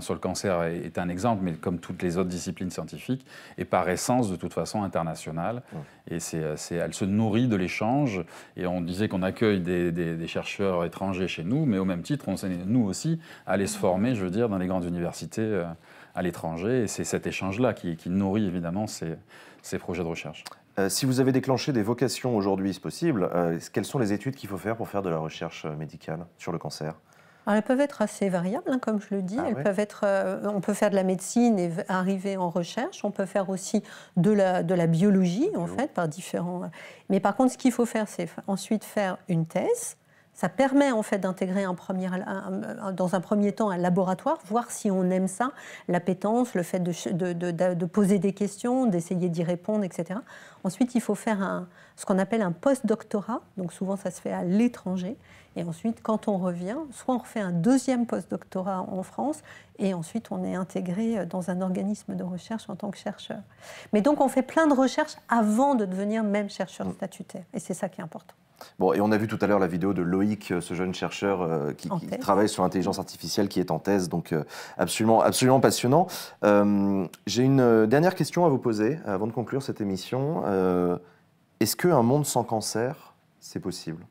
sur le cancer est, un exemple, mais comme toutes les autres disciplines scientifiques, est par essence de toute façon internationale. Et euh, elle se nourrit de l'échange. Et on disait qu'on accueille des, des, chercheurs étrangers chez nous, mais au même titre, on nous aussi aller se former, je veux dire, dans les grandes universités euh, à l'étranger. Et c'est cet échange-là qui, qui, nourrit évidemment ces, ces projets de recherche. Euh, si vous avez déclenché des vocations aujourd'hui, c'est possible, quelles sont les études qu'il faut faire pour faire de la recherche médicale sur le cancer elles peuvent être assez variables, hein, comme je le dis. Ah peuvent être, euh, on peut faire de la médecine et arriver en recherche. On peut faire aussi de la, biologie, en fait, par différents. Euh, mais par contre, ce qu'il faut faire, c'est ensuite faire une thèse ça permet en fait d'intégrer dans un premier temps un laboratoire, voir si on aime ça, l'appétence, le fait de, de, poser des questions, d'essayer d'y répondre, etc. Ensuite, il faut faire un, ce qu'on appelle un post-doctorat, donc souvent ça se fait à l'étranger. Et ensuite, quand on revient, soit on refait un deuxième post-doctorat en France, et ensuite on est intégré euh, dans un organisme de recherche en tant que chercheur. Mais donc on fait plein de recherches avant de devenir même chercheur mmh. statutaire, et c'est ça qui est important. Bon, et on a vu tout à l'heure la vidéo de Loïc, euh, ce jeune chercheur euh, qui, travaille sur l'intelligence artificielle, qui est en thèse, donc euh, absolument, absolument passionnant. J'ai une dernière question à vous poser avant de conclure cette émission. Est-ce qu'un monde sans cancer, c'est possible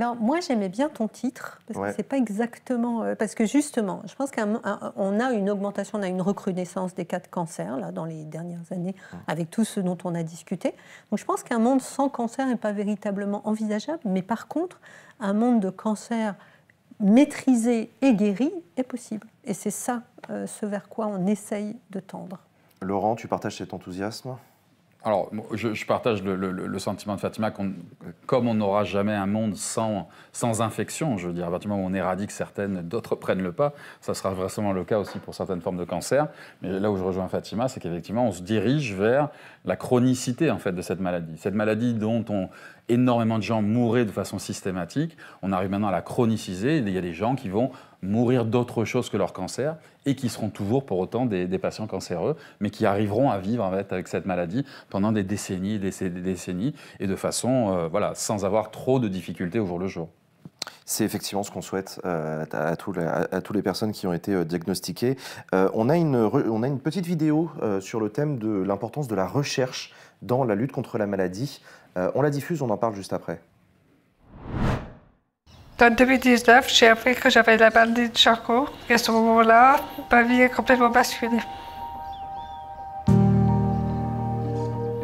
alors moi j'aimais bien ton titre parce que c'est pas exactement euh, parce que justement je pense qu'on a une augmentation, on a une recrudescence des cas de cancer là dans les dernières années avec tout ce dont on a discuté. Donc je pense qu'un monde sans cancer n'est pas véritablement envisageable, mais par contre un monde de cancer maîtrisé et guéri est possible. Et c'est ça euh, ce vers quoi on essaye de tendre. Laurent, tu partages cet enthousiasme alors, je, partage le, sentiment de Fatima, qu'on, comme on n'aura jamais un monde sans, infection, je veux dire, à partir du moment où on éradique certaines, d'autres prennent le pas, ça sera vraisemblablement le cas aussi pour certaines formes de cancer. Mais là où je rejoins Fatima, c'est qu'effectivement, on se dirige vers la chronicité en fait, de cette maladie. Cette maladie dont on énormément de gens mouraient de façon systématique. On arrive maintenant à la chroniciser. Il y a des gens qui vont mourir d'autre chose que leur cancer et qui seront toujours pour autant des, patients cancéreux, mais qui arriveront à vivre avec cette maladie pendant des décennies, des, des décennies, et de façon, euh, voilà, sans avoir trop de difficultés au jour le jour. C'est effectivement ce qu'on souhaite euh, à, toutes tous les, personnes qui ont été euh, diagnostiquées. on, a une, petite vidéo sur le thème de l'importance de la recherche dans la lutte contre la maladie. Euh, on la diffuse, on en parle juste après. En 2019, j'ai appris que j'avais la maladie de Charcot. Et à ce moment-là, ma vie est complètement basculée.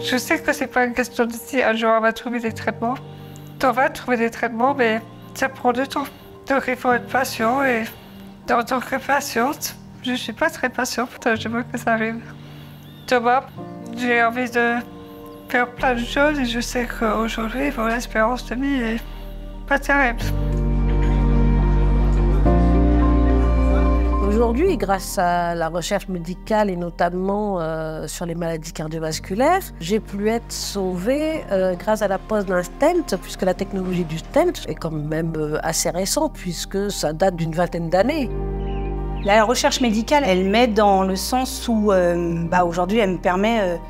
Je sais que c'est pas une question de si Un jour, on va trouver des traitements. On va trouver des traitements, mais ça prend du temps. Donc, il faut être patient. Et en tant que patiente, je suis pas très patiente. Je veux que ça arrive. Thomas, j'ai envie de plein de choses et je sais qu'aujourd'hui, l'espérance de vie est pas terrible. Aujourd'hui, grâce à la recherche médicale et notamment euh, sur les maladies cardiovasculaires, j'ai pu être sauvée euh, grâce à la pose d'un stent, puisque la technologie du stent est quand même euh, assez récente, puisque ça date d'une vingtaine d'années. La recherche médicale, elle met dans le sens où bah, aujourd'hui, elle me permet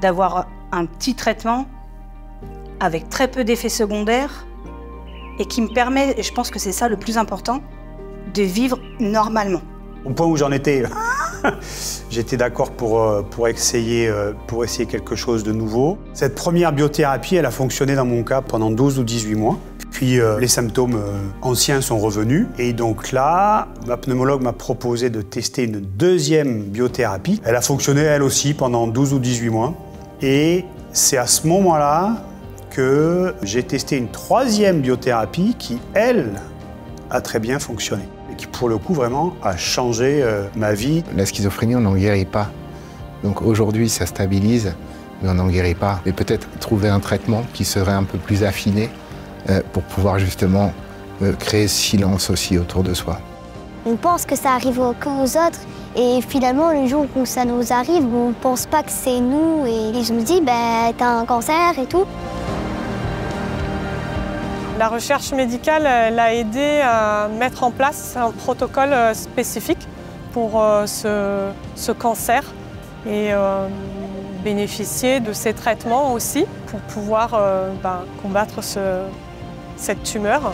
d'avoir un petit traitement avec très peu d'effets secondaires et qui me permet, et je pense que c'est ça le plus important, de vivre normalement. Au point où j'en étais, [LAUGHS] j'étais d'accord pour, euh, pour, essayer, euh, pour essayer quelque chose de nouveau. Cette première biothérapie, elle a fonctionné dans mon cas pendant 12 ou 18 mois. Puis euh, les symptômes anciens sont revenus. Et donc là, ma pneumologue m'a proposé de tester une deuxième biothérapie. Elle a fonctionné elle aussi pendant 12 ou 18 mois. Et c'est à ce moment-là que j'ai testé une troisième biothérapie qui, elle, a très bien fonctionné et qui, pour le coup, vraiment a changé euh, ma vie. La schizophrénie, on n'en guérit pas. Donc aujourd'hui, ça stabilise, mais on n'en guérit pas. Et peut-être trouver un traitement qui serait un peu plus affiné euh, pour pouvoir justement euh, créer silence aussi autour de soi. On pense que ça arrive aux autres et finalement le jour où ça nous arrive, on ne pense pas que c'est nous et je me dis t'as un cancer et tout. La recherche médicale l'a aidé à mettre en place un protocole euh, spécifique pour euh, ce, cancer et euh, bénéficier de ces traitements aussi pour pouvoir ben, combattre cette tumeur.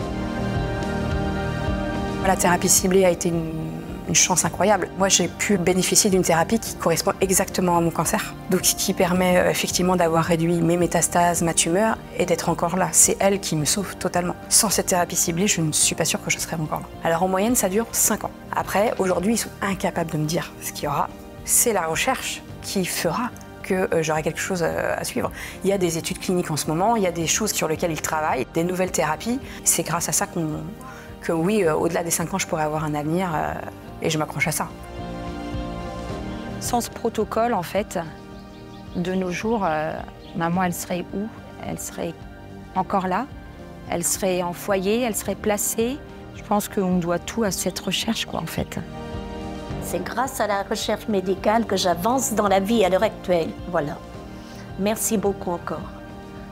La thérapie ciblée a été une, chance incroyable. Moi, j'ai pu bénéficier d'une thérapie qui correspond exactement à mon cancer, donc qui permet euh, effectivement d'avoir réduit mes métastases, ma tumeur et d'être encore là. C'est elle qui me sauve totalement. Sans cette thérapie ciblée, je ne suis pas sûre que je serais encore là. Alors en moyenne, ça dure 5 ans. Après, aujourd'hui, ils sont incapables de me dire ce qu'il y aura. C'est la recherche qui fera que euh, j'aurai quelque chose euh, à suivre. Il y a des études cliniques en ce moment, il y a des choses sur lesquelles ils travaillent, des nouvelles thérapies. C'est grâce à ça qu'on que oui, euh, au-delà des 5 ans, je pourrais avoir un avenir euh, et je m'accroche à ça. Sans ce protocole, en fait, de nos jours, euh, maman, elle serait où Elle serait encore là Elle serait en foyer Elle serait placée Je pense qu'on doit tout à cette recherche, quoi, en fait. C'est grâce à la recherche médicale que j'avance dans la vie à l'heure actuelle. Voilà. Merci beaucoup encore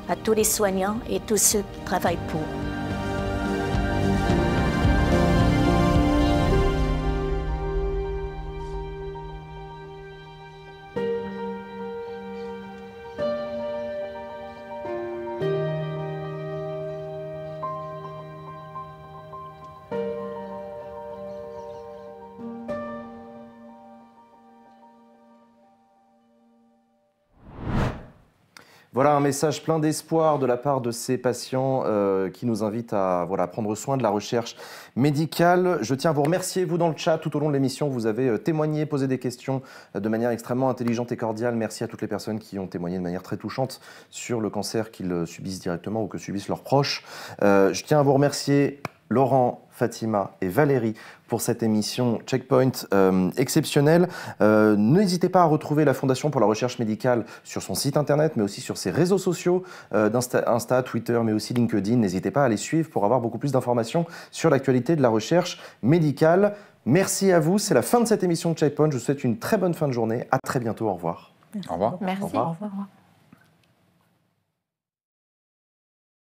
à tous les soignants et tous ceux qui travaillent pour. Voilà un message plein d'espoir de la part de ces patients euh, qui nous invitent à voilà, prendre soin de la recherche médicale. Je tiens à vous remercier, vous, dans le chat, tout au long de l'émission. Vous avez euh, témoigné, posé des questions euh, de manière extrêmement intelligente et cordiale. Merci à toutes les personnes qui ont témoigné de manière très touchante sur le cancer qu'ils subissent directement ou que subissent leurs proches. je tiens à vous remercier, Laurent, Fatima et Valérie pour cette émission Checkpoint euh, exceptionnelle. Euh, n'hésitez pas à retrouver la Fondation pour la recherche médicale sur son site internet, mais aussi sur ses réseaux sociaux euh, Insta, Twitter, mais aussi LinkedIn. N'hésitez pas à les suivre pour avoir beaucoup plus d'informations sur l'actualité de la recherche médicale. Merci à vous. C'est la fin de cette émission de Checkpoint. Je vous souhaite une très bonne fin de journée. À très bientôt. Au revoir. Au revoir. Merci. Au revoir. Au revoir.